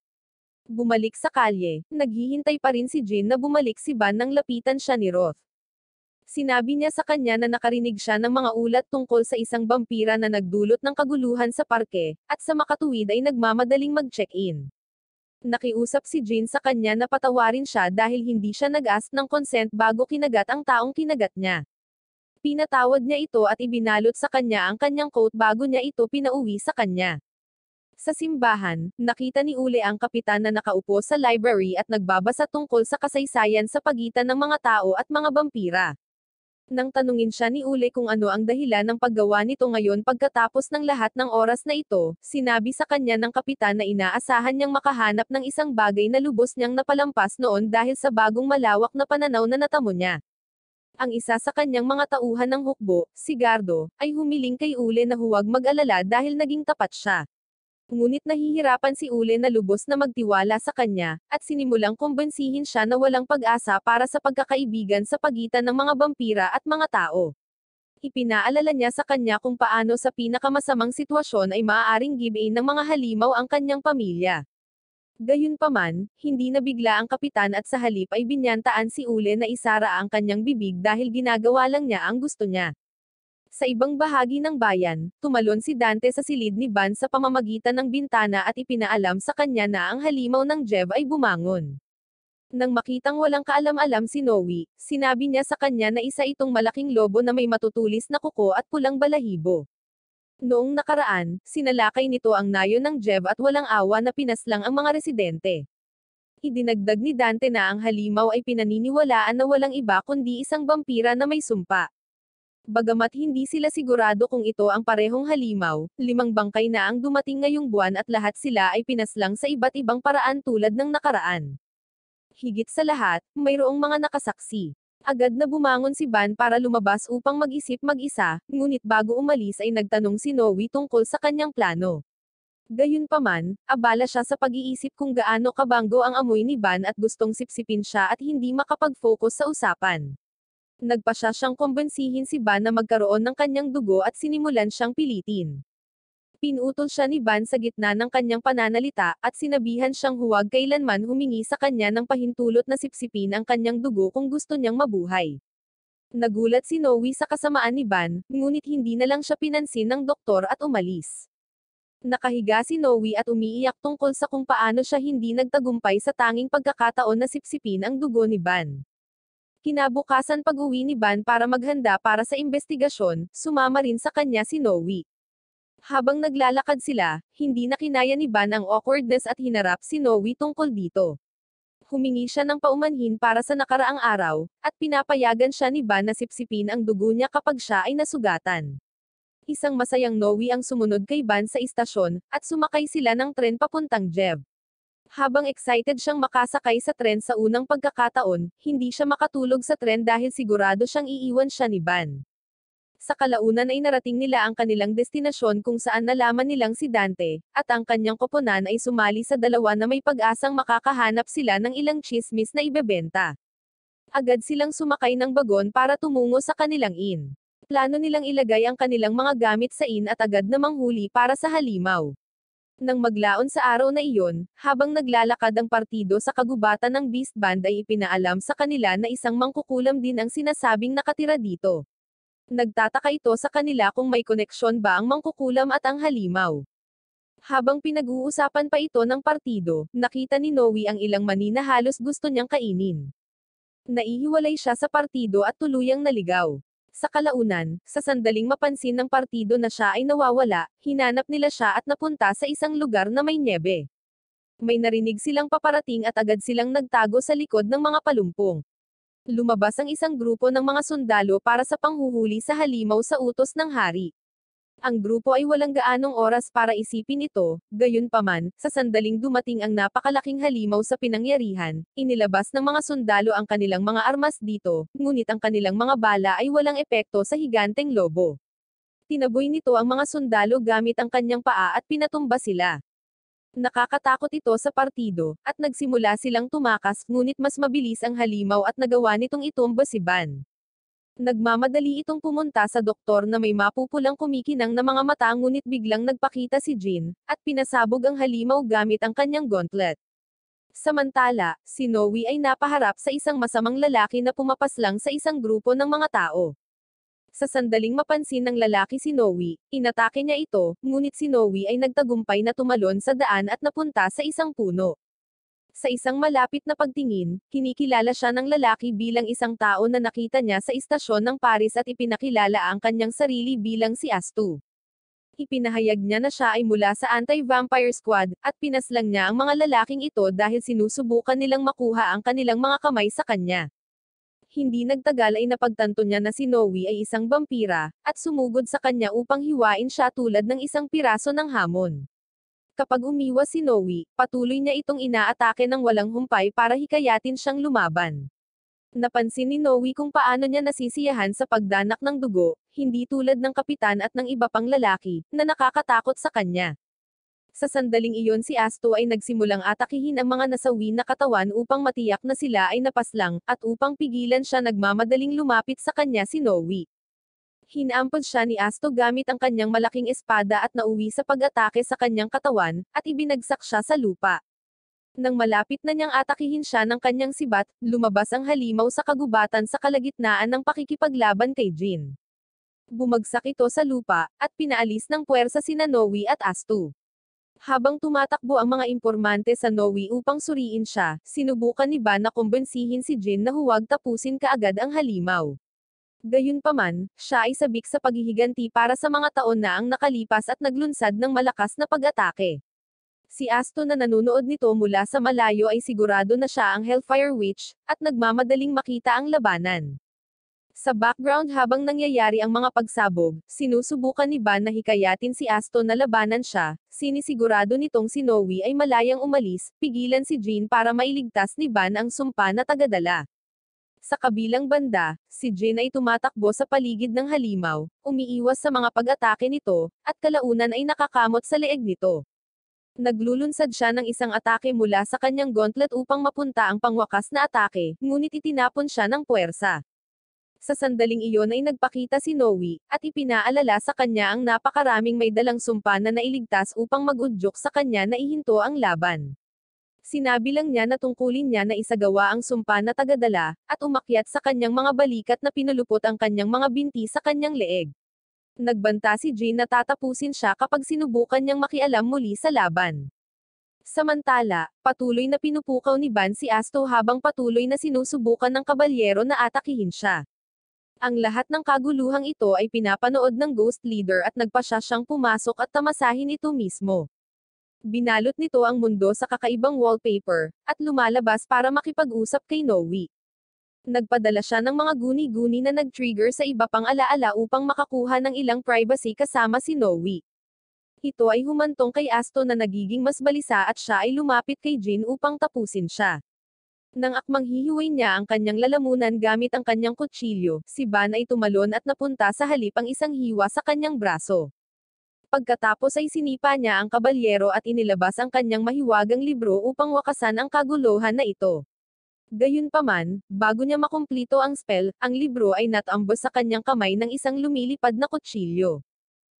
Bumalik sa kalye, naghihintay pa rin si Jin na bumalik si Van nang lapitan siya ni Roth. Sinabi niya sa kanya na nakarinig siya ng mga ulat tungkol sa isang vampira na nagdulot ng kaguluhan sa parke, at sa makatuwid ay nagmamadaling mag-check-in. Nakiusap si Jane sa kanya na patawarin siya dahil hindi siya nag-ask ng consent bago kinagat ang taong kinagat niya. Pinatawad niya ito at ibinalot sa kanya ang kanyang coat bago niya ito pinauwi sa kanya. Sa simbahan, nakita ni Uli ang kapitan na nakaupo sa library at nagbabasa tungkol sa kasaysayan sa pagitan ng mga tao at mga vampira. Nang tanungin siya ni Ule kung ano ang dahilan ng paggawa nito ngayon pagkatapos ng lahat ng oras na ito, sinabi sa kanya ng kapitan na inaasahan niyang makahanap ng isang bagay na lubos niyang napalampas noon dahil sa bagong malawak na pananaw na natamo niya. Ang isa sa kanyang mga tauhan ng hukbo, si Gardo, ay humiling kay Ule na huwag mag-alala dahil naging tapat siya ngunit nahihirapan si Ule na lubos na magtiwala sa kanya, at sinimulang kumbansihin siya na walang pag-asa para sa pagkakaibigan sa pagitan ng mga vampira at mga tao. Ipinaalala niya sa kanya kung paano sa pinakamasamang sitwasyon ay maaaring gibein ng mga halimaw ang kanyang pamilya. Gayunpaman, hindi nabigla ang kapitan at sa halip ay binyantaan si Ule na isara ang kanyang bibig dahil ginagawa lang niya ang gusto niya. Sa ibang bahagi ng bayan, tumalon si Dante sa silid ni Ban sa pamamagitan ng bintana at ipinaalam sa kanya na ang halimaw ng Jev ay bumangon. Nang makitang walang kaalam-alam si Noe, sinabi niya sa kanya na isa itong malaking lobo na may matutulis na kuko at pulang balahibo. Noong nakaraan, sinalakay nito ang nayo ng Jev at walang awa na pinaslang ang mga residente. Idinagdag ni Dante na ang halimaw ay pinaniniwalaan na walang iba kundi isang vampira na may sumpa. Bagamat hindi sila sigurado kung ito ang parehong halimaw, limang bangkay na ang dumating ngayong buwan at lahat sila ay pinaslang sa iba't ibang paraan tulad ng nakaraan. Higit sa lahat, mayroong mga nakasaksi. Agad na bumangon si Ban para lumabas upang mag-isip mag-isa, ngunit bago umalis ay nagtanong si Noe tungkol sa kanyang plano. Gayunpaman, abala siya sa pag-iisip kung gaano kabanggo ang amoy ni Ban at gustong sipsipin siya at hindi makapag-focus sa usapan nagpa siya siyang kumbensihin si Ban na magkaroon ng kanyang dugo at sinimulan siyang pilitin. Pinutol siya ni Ban sa gitna ng kanyang pananalita at sinabihan siyang huwag kailanman humingi sa kanya ng pahintulot na sipsipin ang kanyang dugo kung gusto niyang mabuhay. Nagulat si Noe sa kasamaan ni Ban, ngunit hindi na lang siya pinansin ng doktor at umalis. Nakahiga si Noe at umiiyak tungkol sa kung paano siya hindi nagtagumpay sa tanging pagkakataon na sipsipin ang dugo ni Ban. Kinabukasan pag-uwi ni Ban para maghanda para sa investigasyon, sumama rin sa kanya si Noe. Habang naglalakad sila, hindi na kinaya ni Ban ang awkwardness at hinarap si Noe tungkol dito. Humingi siya ng paumanhin para sa nakaraang araw, at pinapayagan siya ni Ban na sipsipin ang dugo niya kapag siya ay nasugatan. Isang masayang Noe ang sumunod kay Ban sa istasyon, at sumakay sila ng tren papuntang Jeb. Habang excited siyang makasakay sa tren sa unang pagkakataon, hindi siya makatulog sa tren dahil sigurado siyang iiwan siya ni Ban. Sa kalaunan ay narating nila ang kanilang destinasyon kung saan nalaman nilang si Dante, at ang kanyang koponan ay sumali sa dalawa na may pag-asang makakahanap sila ng ilang chismis na ibebenta. Agad silang sumakay ng bagon para tumungo sa kanilang inn. Plano nilang ilagay ang kanilang mga gamit sa inn at agad na manghuli para sa halimaw nang maglaon sa araw na iyon, habang naglalakad ang partido sa kagubatan ng Beast Band ay ipinaalam sa kanila na isang mangkukulam din ang sinasabing nakatira dito. Nagtataka ito sa kanila kung may koneksyon ba ang mangkukulam at ang halimaw. Habang pinag-uusapan pa ito ng partido, nakita ni Noe ang ilang mani na halos gusto niyang kainin. Naihiwalay siya sa partido at tuluyang naligaw. Sa kalaunan, sa sandaling mapansin ng partido na siya ay nawawala, hinanap nila siya at napunta sa isang lugar na may nyebe. May narinig silang paparating at agad silang nagtago sa likod ng mga palumpong. Lumabas ang isang grupo ng mga sundalo para sa panghuhuli sa halimaw sa utos ng hari ang grupo ay walang gaanong oras para isipin ito, gayunpaman, sa sandaling dumating ang napakalaking halimaw sa pinangyarihan, inilabas ng mga sundalo ang kanilang mga armas dito, ngunit ang kanilang mga bala ay walang epekto sa higanteng lobo. Tinaboy nito ang mga sundalo gamit ang kanyang paa at pinatumba sila. Nakakatakot ito sa partido, at nagsimula silang tumakas, ngunit mas mabilis ang halimaw at nagawa nitong itumba si Ban. Nagmamadali itong pumunta sa doktor na may mapupulang kumikinang na mga mata ngunit biglang nagpakita si Jean, at pinasabog ang halimaw gamit ang kanyang gauntlet. Samantala, si Noe ay napaharap sa isang masamang lalaki na pumapas lang sa isang grupo ng mga tao. Sa sandaling mapansin ng lalaki si Noe, inatake niya ito, ngunit si Noe ay nagtagumpay na tumalon sa daan at napunta sa isang puno. Sa isang malapit na pagtingin, kinikilala siya ng lalaki bilang isang tao na nakita niya sa istasyon ng Paris at ipinakilala ang kanyang sarili bilang si Astu. Ipinahayag niya na siya ay mula sa anti-vampire squad, at pinaslang niya ang mga lalaking ito dahil sinusubukan nilang makuha ang kanilang mga kamay sa kanya. Hindi nagtagal ay napagtanto niya na si Noe ay isang vampira, at sumugod sa kanya upang hiwain siya tulad ng isang piraso ng hamon. Kapag umiwas si Noe, patuloy niya itong inaatake ng walang humpay para hikayatin siyang lumaban. Napansin ni Noe kung paano niya nasisiyahan sa pagdanak ng dugo, hindi tulad ng kapitan at ng iba pang lalaki, na nakakatakot sa kanya. Sa sandaling iyon si Asto ay nagsimulang atakihin ang mga nasawi na katawan upang matiyak na sila ay napaslang, at upang pigilan siya nagmamadaling lumapit sa kanya si Noe. Hinampon siya ni Asto gamit ang kanyang malaking espada at nauwi sa pag-atake sa kanyang katawan, at ibinagsak siya sa lupa. Nang malapit na niyang atakihin siya ng kanyang sibat, lumabas ang halimaw sa kagubatan sa kalagitnaan ng pakikipaglaban kay Jin. Bumagsak ito sa lupa, at pinaalis ng puwersa sina Nowi at Astu. Habang tumatakbo ang mga impormante sa Nowi upang suriin siya, sinubukan ni Ban na kumbensihin si Jin na huwag tapusin kaagad ang halimaw. Gayunpaman, siya ay sabik sa paghihiganti para sa mga taon na ang nakalipas at naglunsad ng malakas na pag-atake. Si Aston na nanunood nito mula sa malayo ay sigurado na siya ang Hellfire Witch, at nagmamadaling makita ang labanan. Sa background habang nangyayari ang mga pagsabog, sinusubukan ni Ban na hikayatin si Aston na labanan siya, sinisigurado nitong si Noe ay malayang umalis, pigilan si Jean para mailigtas ni Ban ang sumpa na tagadala. Sa kabilang banda, si Jin ay tumatakbo sa paligid ng halimaw, umiiwas sa mga pag-atake nito, at kalaunan ay nakakamot sa leeg nito. Naglulunsad siya ng isang atake mula sa kanyang gauntlet upang mapunta ang pangwakas na atake, ngunit itinapon siya ng puwersa. Sa sandaling iyon ay nagpakita si Noe, at ipinaalala sa kanya ang napakaraming may dalang sumpa na nailigtas upang magudyok sa kanya na ihinto ang laban. Sinabi lang niya na tungkulin niya na isagawa ang sumpa na tagadala, at umakyat sa kanyang mga balikat na pinulupot ang kanyang mga binti sa kanyang leeg. Nagbanta si Jane na tatapusin siya kapag sinubukan niyang makialam muli sa laban. Samantala, patuloy na pinupukaw ni Ban si Asto habang patuloy na sinusubukan ng kabalyero na atakihin siya. Ang lahat ng kaguluhang ito ay pinapanood ng ghost leader at nagpasya siyang pumasok at tamasahin ito mismo. Binalot nito ang mundo sa kakaibang wallpaper, at lumalabas para makipag-usap kay Noe. Nagpadala siya ng mga guni-guni na nag-trigger sa iba pang alaala upang makakuha ng ilang privacy kasama si Noe. Ito ay humantong kay Aston na nagiging mas balisa at siya ay lumapit kay Jin upang tapusin siya. Nang akmang hihiway niya ang kanyang lalamunan gamit ang kanyang kutsilyo, si Ban ay tumalon at napunta sa halip ang isang hiwa sa kanyang braso. Pagkatapos ay sinipa niya ang kabalyero at inilabas ang kanyang mahiwagang libro upang wakasan ang kaguluhan na ito. Gayunpaman, bago niya makumplito ang spell, ang libro ay natambos sa kanyang kamay ng isang lumilipad na kutsilyo.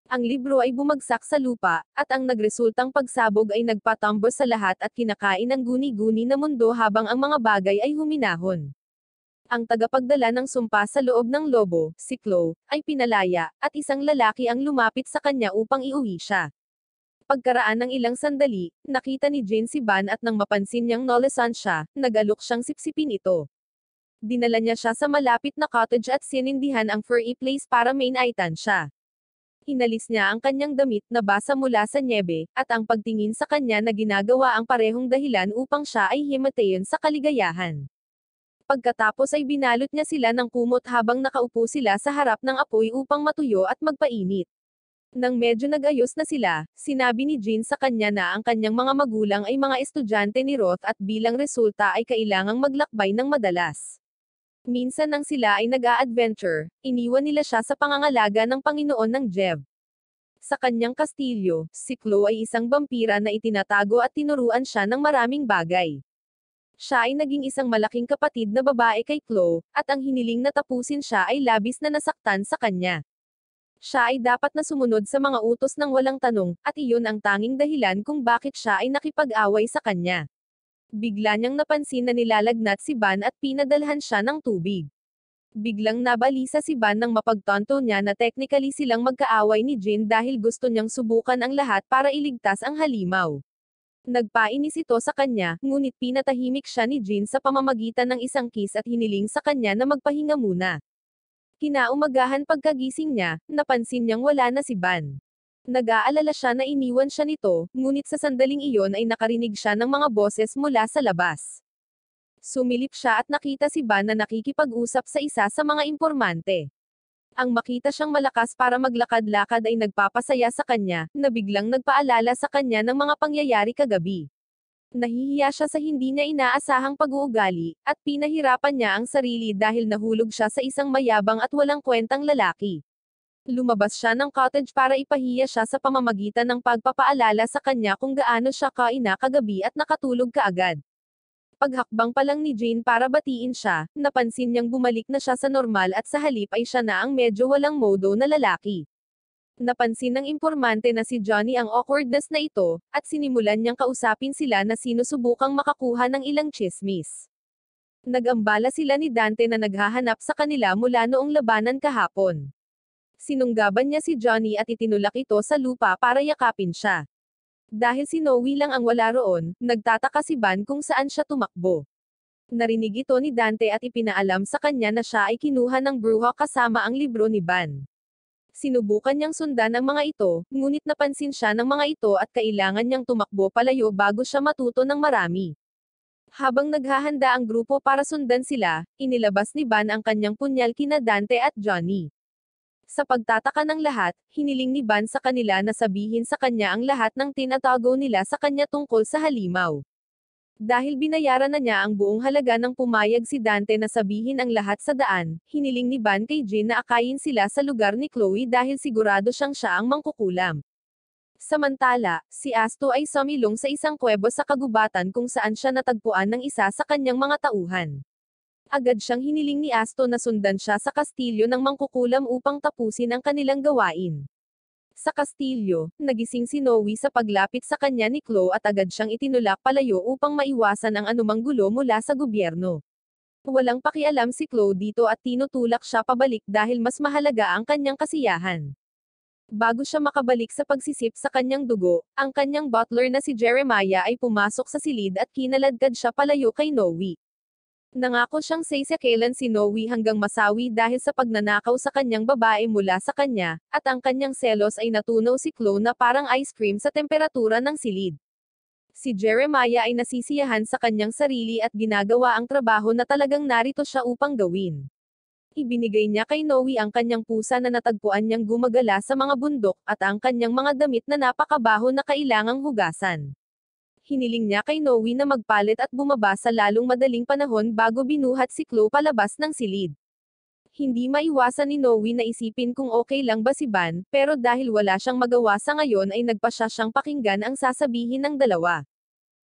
Ang libro ay bumagsak sa lupa, at ang nagresultang pagsabog ay nagpatambos sa lahat at kinakain ang guni-guni na mundo habang ang mga bagay ay huminahon. Ang tagapagdala ng sumpa sa loob ng lobo, si Chloe, ay pinalaya, at isang lalaki ang lumapit sa kanya upang iuwi siya. Pagkaraan ng ilang sandali, nakita ni Jane si Van at nang mapansin niyang nolesan siya, nagalok siyang sipsipin ito. Dinala niya siya sa malapit na cottage at sinindihan ang furry e place para main aitan siya. Inalis niya ang kanyang damit na basa mula sa niebe, at ang pagtingin sa kanya na ginagawa ang parehong dahilan upang siya ay himatayun sa kaligayahan pagkatapos ay binalot niya sila ng kumot habang nakaupo sila sa harap ng apoy upang matuyo at magpainit. Nang medyo nagayos na sila, sinabi ni Jean sa kanya na ang kanyang mga magulang ay mga estudyante ni Roth at bilang resulta ay kailangang maglakbay ng madalas. Minsan nang sila ay nag-a-adventure, iniwan nila siya sa pangangalaga ng Panginoon ng Jeb. Sa kanyang kastilyo, si Chloe ay isang vampira na itinatago at tinuruan siya ng maraming bagay siya ay naging isang malaking kapatid na babae kay Chloe, at ang hiniling na tapusin siya ay labis na nasaktan sa kanya. Siya ay dapat na sumunod sa mga utos ng walang tanong, at iyon ang tanging dahilan kung bakit siya ay nakipag-away sa kanya. Bigla niyang napansin na nilalagnat si Ban at pinadalhan siya ng tubig. Biglang nabalisa si Ban nang mapagtonto niya na technically silang magkaaway ni Jin dahil gusto niyang subukan ang lahat para iligtas ang halimaw. Nagpainis ito sa kanya, ngunit pinatahimik siya ni Jean sa pamamagitan ng isang kiss at hiniling sa kanya na magpahinga muna. Kinaumagahan pagkagising niya, napansin niyang wala na si Ban. Nag-aalala siya na iniwan siya nito, ngunit sa sandaling iyon ay nakarinig siya ng mga boses mula sa labas. Sumilip siya at nakita si Ban na nakikipag-usap sa isa sa mga impormante. Ang makita siyang malakas para maglakad-lakad ay nagpapasaya sa kanya, na biglang nagpaalala sa kanya ng mga pangyayari kagabi. Nahihiya siya sa hindi niya inaasahang pag-uugali, at pinahirapan niya ang sarili dahil nahulog siya sa isang mayabang at walang kwentang lalaki. Lumabas siya ng cottage para ipahiya siya sa pamamagitan ng pagpapaalala sa kanya kung gaano siya kaina kagabi at nakatulog kaagad paghakbang pa lang ni Jane para batiin siya, napansin niyang bumalik na siya sa normal at sa halip ay siya na ang medyo walang modo na lalaki. Napansin ng impormante na si Johnny ang awkwardness na ito, at sinimulan niyang kausapin sila na sinusubukang makakuha ng ilang chismis. Nagambala sila ni Dante na naghahanap sa kanila mula noong labanan kahapon. Sinunggaban niya si Johnny at itinulak ito sa lupa para yakapin siya. Dahil si Noe lang ang wala roon, nagtataka si Ban kung saan siya tumakbo. Narinig ito ni Dante at ipinaalam sa kanya na siya ay kinuha ng bruha kasama ang libro ni Ban. Sinubukan niyang sundan ang mga ito, ngunit napansin siya ng mga ito at kailangan niyang tumakbo palayo bago siya matuto ng marami. Habang naghahanda ang grupo para sundan sila, inilabas ni Ban ang kanyang punyal kina Dante at Johnny. Sa pagtataka ng lahat, hiniling ni Ban sa kanila na sabihin sa kanya ang lahat ng tinatago nila sa kanya tungkol sa halimaw. Dahil binayaran na niya ang buong halaga ng pumayag si Dante na sabihin ang lahat sa daan, hiniling ni Ban kay Jin na akayin sila sa lugar ni Chloe dahil sigurado siyang siya ang mangkukulam. Samantala, si Asto ay sumilong sa isang kuwebo sa kagubatan kung saan siya natagpuan ng isa sa kanyang mga tauhan agad siyang hiniling ni Aston na sundan siya sa kastilyo ng mangkukulam upang tapusin ang kanilang gawain. Sa kastilyo, nagising si Noe sa paglapit sa kanya ni Chloe at agad siyang itinulak palayo upang maiwasan ang anumang gulo mula sa gobyerno. Walang pakialam si Chloe dito at tinutulak siya pabalik dahil mas mahalaga ang kanyang kasiyahan. Bago siya makabalik sa pagsisip sa kanyang dugo, ang kanyang butler na si Jeremiah ay pumasok sa silid at kinaladkad siya palayo kay Noe. Nangako siyang saysakalan si Noe hanggang masawi dahil sa pagnanakaw sa kanyang babae mula sa kanya, at ang kanyang selos ay natunaw si Chloe na parang ice cream sa temperatura ng silid. Si Jeremiah ay nasisiyahan sa kanyang sarili at ginagawa ang trabaho na talagang narito siya upang gawin. Ibinigay niya kay Noe ang kanyang pusa na natagpuan niyang gumagala sa mga bundok at ang kanyang mga damit na napakabaho na kailangang hugasan hiniling niya kay Noe na magpalit at bumaba sa lalong madaling panahon bago binuhat si Chloe palabas ng silid. Hindi maiwasan ni Noe na isipin kung okay lang ba si Ban, pero dahil wala siyang magawa sa ngayon ay nagpasya siyang pakinggan ang sasabihin ng dalawa.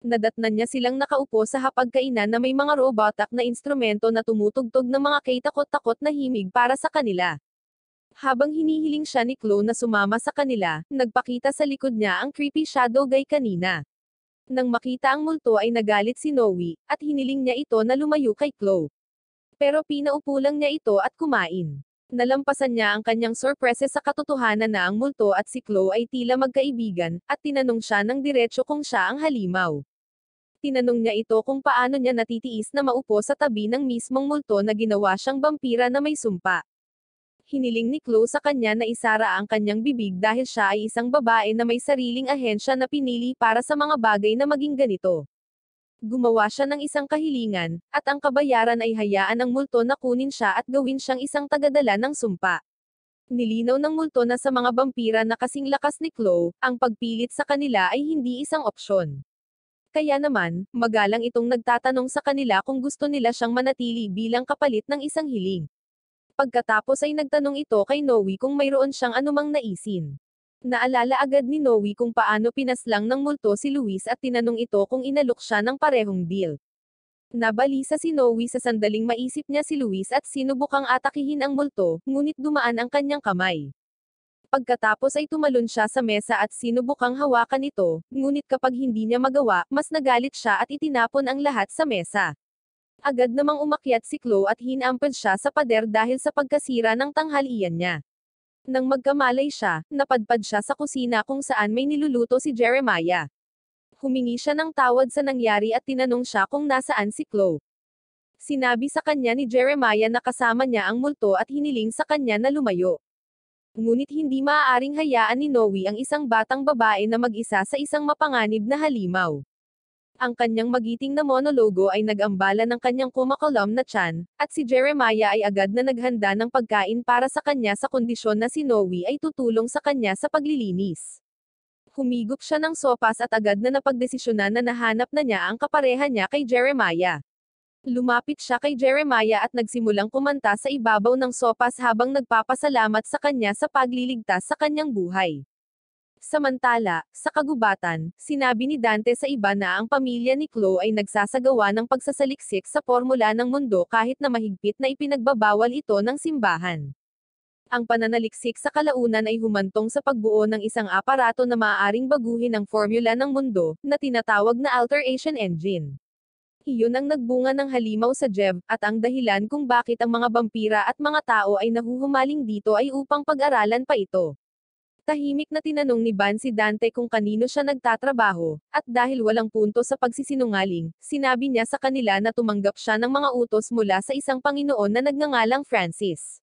Nadatnan niya silang nakaupo sa hapagkainan na may mga robotak na instrumento na tumutugtog ng mga kaitakot-takot na himig para sa kanila. Habang hinihiling siya ni Chloe na sumama sa kanila, nagpakita sa likod niya ang creepy shadow guy kanina. Nang makita ang multo ay nagalit si Noe, at hiniling niya ito na lumayo kay Chloe. Pero pinaupo lang niya ito at kumain. Nalampasan niya ang kanyang sorprese sa katotohanan na ang multo at si Chloe ay tila magkaibigan, at tinanong siya ng diretsyo kung siya ang halimaw. Tinanong niya ito kung paano niya natitiis na maupo sa tabi ng mismong multo na ginawa siyang vampira na may sumpa hiniling ni Chloe sa kanya na isara ang kanyang bibig dahil siya ay isang babae na may sariling ahensya na pinili para sa mga bagay na maging ganito. Gumawa siya ng isang kahilingan, at ang kabayaran ay hayaan ang multo na kunin siya at gawin siyang isang tagadala ng sumpa. Nilinaw ng multo na sa mga vampira na kasing lakas ni Chloe, ang pagpilit sa kanila ay hindi isang opsyon. Kaya naman, magalang itong nagtatanong sa kanila kung gusto nila siyang manatili bilang kapalit ng isang hiling. Pagkatapos ay nagtanong ito kay Nowi kung mayroon siyang anumang naisin. Naalala agad ni Nowi kung paano pinaslang ng multo si Luis at tinanong ito kung inalok siya ng parehong deal. Nabalisa si Nowi sa sandaling maisip niya si Luis at sinubukang atakihin ang multo, ngunit dumaan ang kanyang kamay. Pagkatapos ay tumalon siya sa mesa at sinubukang hawakan ito, ngunit kapag hindi niya magawa, mas nagalit siya at itinapon ang lahat sa mesa. Agad namang umakyat si Chloe at hinampal siya sa pader dahil sa pagkasira ng tanghalian niya. Nang magkamalay siya, napadpad siya sa kusina kung saan may niluluto si Jeremiah. Humingi siya ng tawad sa nangyari at tinanong siya kung nasaan si Chloe. Sinabi sa kanya ni Jeremiah na kasama niya ang multo at hiniling sa kanya na lumayo. Ngunit hindi maaaring hayaan ni Noe ang isang batang babae na mag-isa sa isang mapanganib na halimaw. Ang kanyang magiting na monologo ay nagambala ng kanyang kumakalam na tiyan, at si Jeremiah ay agad na naghanda ng pagkain para sa kanya sa kondisyon na si Noe ay tutulong sa kanya sa paglilinis. Humigop siya ng sopas at agad na napagdesisyonan na nahanap na niya ang kapareha niya kay Jeremiah. Lumapit siya kay Jeremiah at nagsimulang kumanta sa ibabaw ng sopas habang nagpapasalamat sa kanya sa pagliligtas sa kanyang buhay. Samantala, sa kagubatan, sinabi ni Dante sa iba na ang pamilya ni Chloe ay nagsasagawa ng pagsasaliksik sa formula ng mundo kahit na mahigpit na ipinagbabawal ito ng simbahan. Ang pananaliksik sa kalaunan ay humantong sa pagbuo ng isang aparato na maaaring baguhin ang formula ng mundo, na tinatawag na alteration engine. Iyon ang nagbunga ng halimaw sa Jeb, at ang dahilan kung bakit ang mga vampira at mga tao ay nahuhumaling dito ay upang pag-aralan pa ito. Tahimik na tinanong ni Ban si Dante kung kanino siya nagtatrabaho, at dahil walang punto sa pagsisinungaling, sinabi niya sa kanila na tumanggap siya ng mga utos mula sa isang Panginoon na nagngangalang Francis.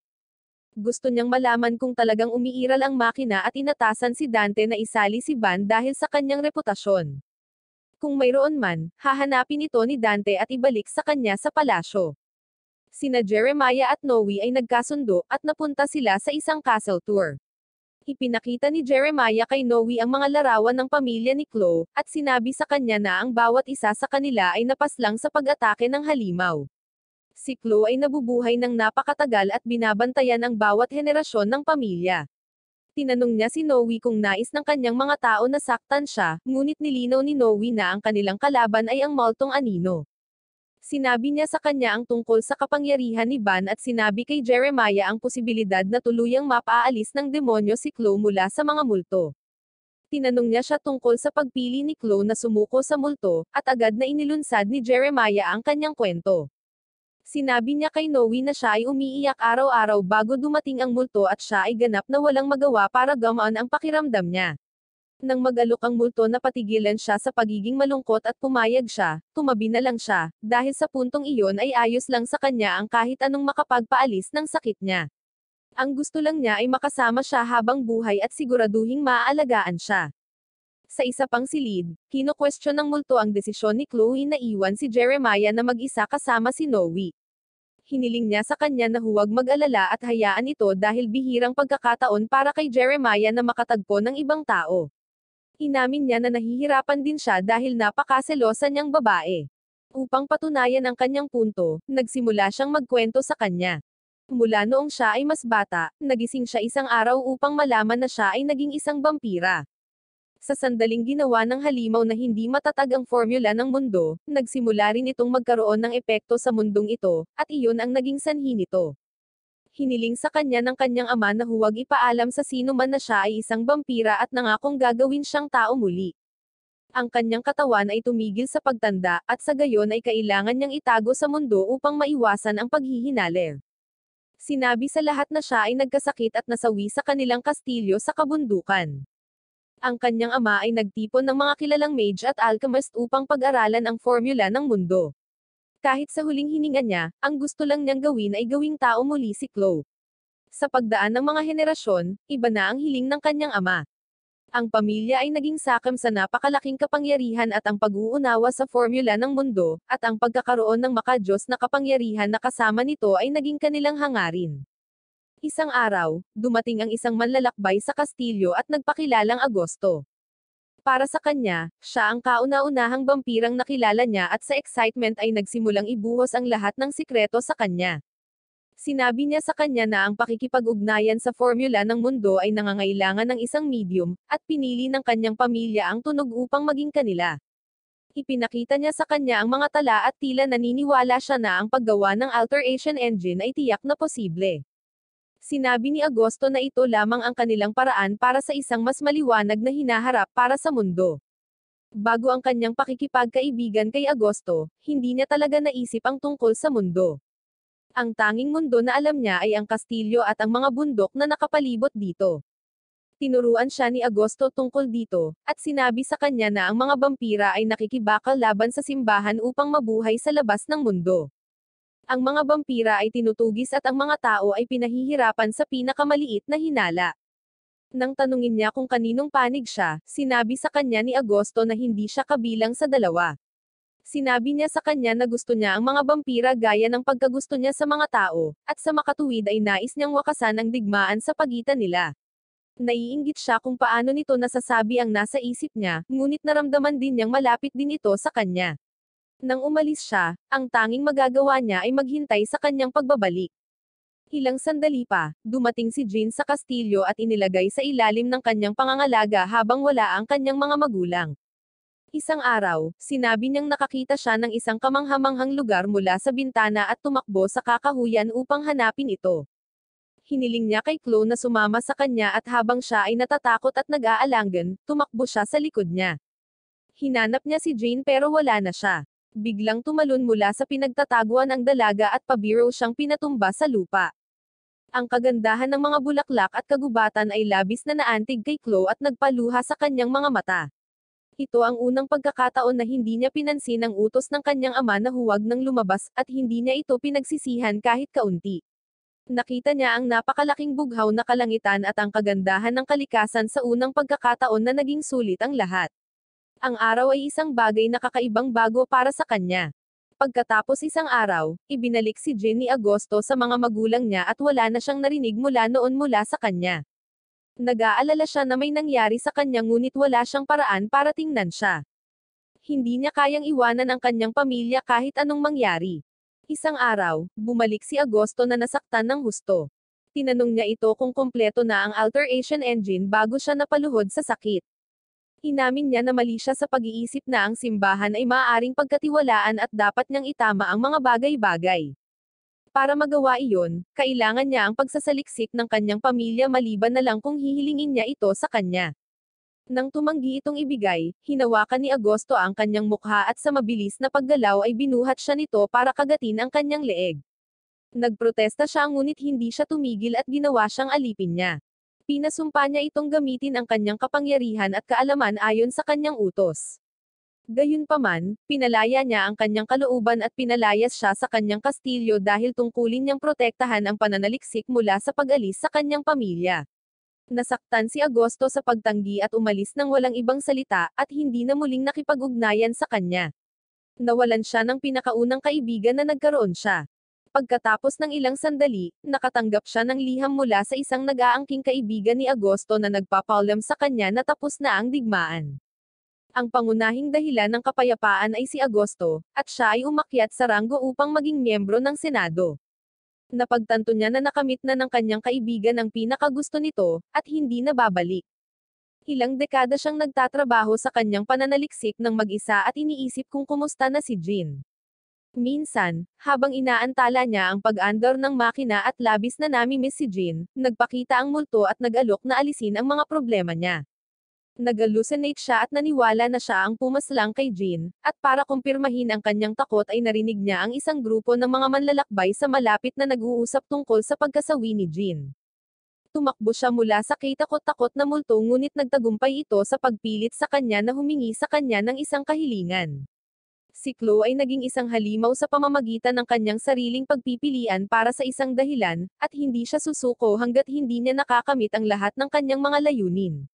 Gusto niyang malaman kung talagang umiiral ang makina at inatasan si Dante na isali si Ban dahil sa kanyang reputasyon. Kung mayroon man, hahanapin ito ni Dante at ibalik sa kanya sa palasyo. Sina Jeremiah at Noe ay nagkasundo, at napunta sila sa isang castle tour. Ipinakita ni Jeremiah kay Noe ang mga larawan ng pamilya ni Chloe, at sinabi sa kanya na ang bawat isa sa kanila ay napaslang sa pag-atake ng halimaw. Si Chloe ay nabubuhay ng napakatagal at binabantayan ang bawat henerasyon ng pamilya. Tinanong niya si Noe kung nais ng kanyang mga tao na saktan siya, ngunit nilinaw ni Noe na ang kanilang kalaban ay ang Maltong Anino. Sinabi niya sa kanya ang tungkol sa kapangyarihan ni Ban at sinabi kay Jeremiah ang posibilidad na tuluyang mapaalis ng demonyo si Chloe mula sa mga multo. Tinanong niya siya tungkol sa pagpili ni Chloe na sumuko sa multo, at agad na inilunsad ni Jeremiah ang kanyang kwento. Sinabi niya kay Noe na siya ay umiiyak araw-araw bago dumating ang multo at siya ay ganap na walang magawa para gamaan ang pakiramdam niya. Nang mag-alok ang multo na patigilan siya sa pagiging malungkot at pumayag siya, tumabi na lang siya, dahil sa puntong iyon ay ayos lang sa kanya ang kahit anong makapagpaalis ng sakit niya. Ang gusto lang niya ay makasama siya habang buhay at siguraduhing maaalagaan siya. Sa isa pang silid, kino-question ng multo ang desisyon ni Chloe na iwan si Jeremiah na mag-isa kasama si Noe hiniling niya sa kanya na huwag mag-alala at hayaan ito dahil bihirang pagkakataon para kay Jeremiah na makatagpo ng ibang tao. Inamin niya na nahihirapan din siya dahil napakaselosa niyang babae. Upang patunayan ang kanyang punto, nagsimula siyang magkwento sa kanya. Mula noong siya ay mas bata, nagising siya isang araw upang malaman na siya ay naging isang vampira. Sa sandaling ginawa ng halimaw na hindi matatag ang formula ng mundo, nagsimula rin itong magkaroon ng epekto sa mundong ito, at iyon ang naging sanhi nito hiniling sa kanya ng kanyang ama na huwag ipaalam sa sino man na siya ay isang vampira at nangakong gagawin siyang tao muli. Ang kanyang katawan ay tumigil sa pagtanda, at sa gayon ay kailangan niyang itago sa mundo upang maiwasan ang paghihinale. Sinabi sa lahat na siya ay nagkasakit at nasawi sa kanilang kastilyo sa kabundukan ang kanyang ama ay nagtipon ng mga kilalang mage at alchemist upang pag-aralan ang formula ng mundo. Kahit sa huling hininga niya, ang gusto lang niyang gawin ay gawing tao muli si Chloe. Sa pagdaan ng mga henerasyon, iba na ang hiling ng kanyang ama. Ang pamilya ay naging sakam sa napakalaking kapangyarihan at ang pag-uunawa sa formula ng mundo, at ang pagkakaroon ng makadiyos na kapangyarihan na kasama nito ay naging kanilang hangarin. Isang araw, dumating ang isang manlalakbay sa kastilyo at nagpakilalang Agosto. Para sa kanya, siya ang kauna-unahang vampirang nakilala niya at sa excitement ay nagsimulang ibuhos ang lahat ng sikreto sa kanya. Sinabi niya sa kanya na ang pakikipag-ugnayan sa formula ng mundo ay nangangailangan ng isang medium, at pinili ng kanyang pamilya ang tunog upang maging kanila. Ipinakita niya sa kanya ang mga tala at tila naniniwala siya na ang paggawa ng alteration engine ay tiyak na posible. Sinabi ni Agosto na ito lamang ang kanilang paraan para sa isang mas maliwanag na hinaharap para sa mundo. Bago ang kanyang pakikipagkaibigan kay Agosto, hindi niya talaga naisip ang tungkol sa mundo. Ang tanging mundo na alam niya ay ang kastilyo at ang mga bundok na nakapalibot dito. Tinuruan siya ni Agosto tungkol dito, at sinabi sa kanya na ang mga vampira ay nakikibakal laban sa simbahan upang mabuhay sa labas ng mundo. Ang mga vampira ay tinutugis at ang mga tao ay pinahihirapan sa pinakamaliit na hinala. Nang tanungin niya kung kaninong panig siya, sinabi sa kanya ni Agosto na hindi siya kabilang sa dalawa. Sinabi niya sa kanya na gusto niya ang mga vampira gaya ng pagkagusto niya sa mga tao, at sa makatuwid ay nais niyang wakasan ang digmaan sa pagitan nila. Naiinggit siya kung paano nito nasasabi ang nasa isip niya, ngunit naramdaman din niyang malapit din ito sa kanya. Nang umalis siya, ang tanging magagawa niya ay maghintay sa kanyang pagbabalik. Ilang sandali pa, dumating si Jean sa kastilyo at inilagay sa ilalim ng kanyang pangangalaga habang wala ang kanyang mga magulang. Isang araw, sinabi niyang nakakita siya ng isang kamanghamanghang lugar mula sa bintana at tumakbo sa kakahuyan upang hanapin ito. Hiniling niya kay Chloe na sumama sa kanya at habang siya ay natatakot at nag-aalangan, tumakbo siya sa likod niya. Hinanap niya si Jane pero wala na siya. Biglang tumalon mula sa pinagtataguan ang dalaga at pabiro siyang pinatumba sa lupa. Ang kagandahan ng mga bulaklak at kagubatan ay labis na naantig kay Chloe at nagpaluha sa kanyang mga mata. Ito ang unang pagkakataon na hindi niya pinansin ang utos ng kanyang ama na huwag nang lumabas, at hindi niya ito pinagsisihan kahit kaunti. Nakita niya ang napakalaking bughaw na kalangitan at ang kagandahan ng kalikasan sa unang pagkakataon na naging sulit ang lahat. Ang araw ay isang bagay na kakaibang bago para sa kanya. Pagkatapos isang araw, ibinalik si Jenny Agosto sa mga magulang niya at wala na siyang narinig mula noon mula sa kanya. Nag-aalala siya na may nangyari sa kanya ngunit wala siyang paraan para tingnan siya. Hindi niya kayang iwanan ang kanyang pamilya kahit anong mangyari. Isang araw, bumalik si Agosto na nasaktan ng husto. Tinanong niya ito kung kompleto na ang alteration engine bago siya napaluhod sa sakit. Inamin niya na mali siya sa pag-iisip na ang simbahan ay maaaring pagkatiwalaan at dapat niyang itama ang mga bagay-bagay. Para magawa iyon, kailangan niya ang pagsasaliksik ng kanyang pamilya maliban na lang kung hihilingin niya ito sa kanya. Nang tumanggi itong ibigay, hinawakan ni Agosto ang kanyang mukha at sa mabilis na paggalaw ay binuhat siya nito para kagatin ang kanyang leeg. Nagprotesta siya ngunit hindi siya tumigil at ginawa siyang alipin niya. Pinasumpa niya itong gamitin ang kanyang kapangyarihan at kaalaman ayon sa kanyang utos. Gayunpaman, pinalaya niya ang kanyang kalooban at pinalayas siya sa kanyang kastilyo dahil tungkulin niyang protektahan ang pananaliksik mula sa pag-alis sa kanyang pamilya. Nasaktan si Agosto sa pagtanggi at umalis ng walang ibang salita at hindi na muling nakipag-ugnayan sa kanya. Nawalan siya ng pinakaunang kaibigan na nagkaroon siya. Pagkatapos ng ilang sandali, nakatanggap siya ng liham mula sa isang nag-aangking kaibigan ni Agosto na nagpapalam sa kanya na tapos na ang digmaan. Ang pangunahing dahilan ng kapayapaan ay si Agosto, at siya ay umakyat sa ranggo upang maging miyembro ng Senado. Napagtanto niya na nakamit na ng kanyang kaibigan ang pinakagusto nito, at hindi na babalik. Ilang dekada siyang nagtatrabaho sa kanyang pananaliksik ng mag-isa at iniisip kung kumusta na si Jean. Minsan, habang inaantala niya ang pag-andor ng makina at labis na nami Miss si Jean, nagpakita ang multo at nag-alok na alisin ang mga problema niya. Nag-hallucinate siya at naniwala na siya ang pumaslang kay Jean, at para kumpirmahin ang kanyang takot ay narinig niya ang isang grupo ng mga manlalakbay sa malapit na nag-uusap tungkol sa pagkasawi ni Jean. Tumakbo siya mula sa kitakot-takot na multo ngunit nagtagumpay ito sa pagpilit sa kanya na humingi sa kanya ng isang kahilingan. Si Chloe ay naging isang halimaw sa pamamagitan ng kanyang sariling pagpipilian para sa isang dahilan, at hindi siya susuko hanggat hindi niya nakakamit ang lahat ng kanyang mga layunin.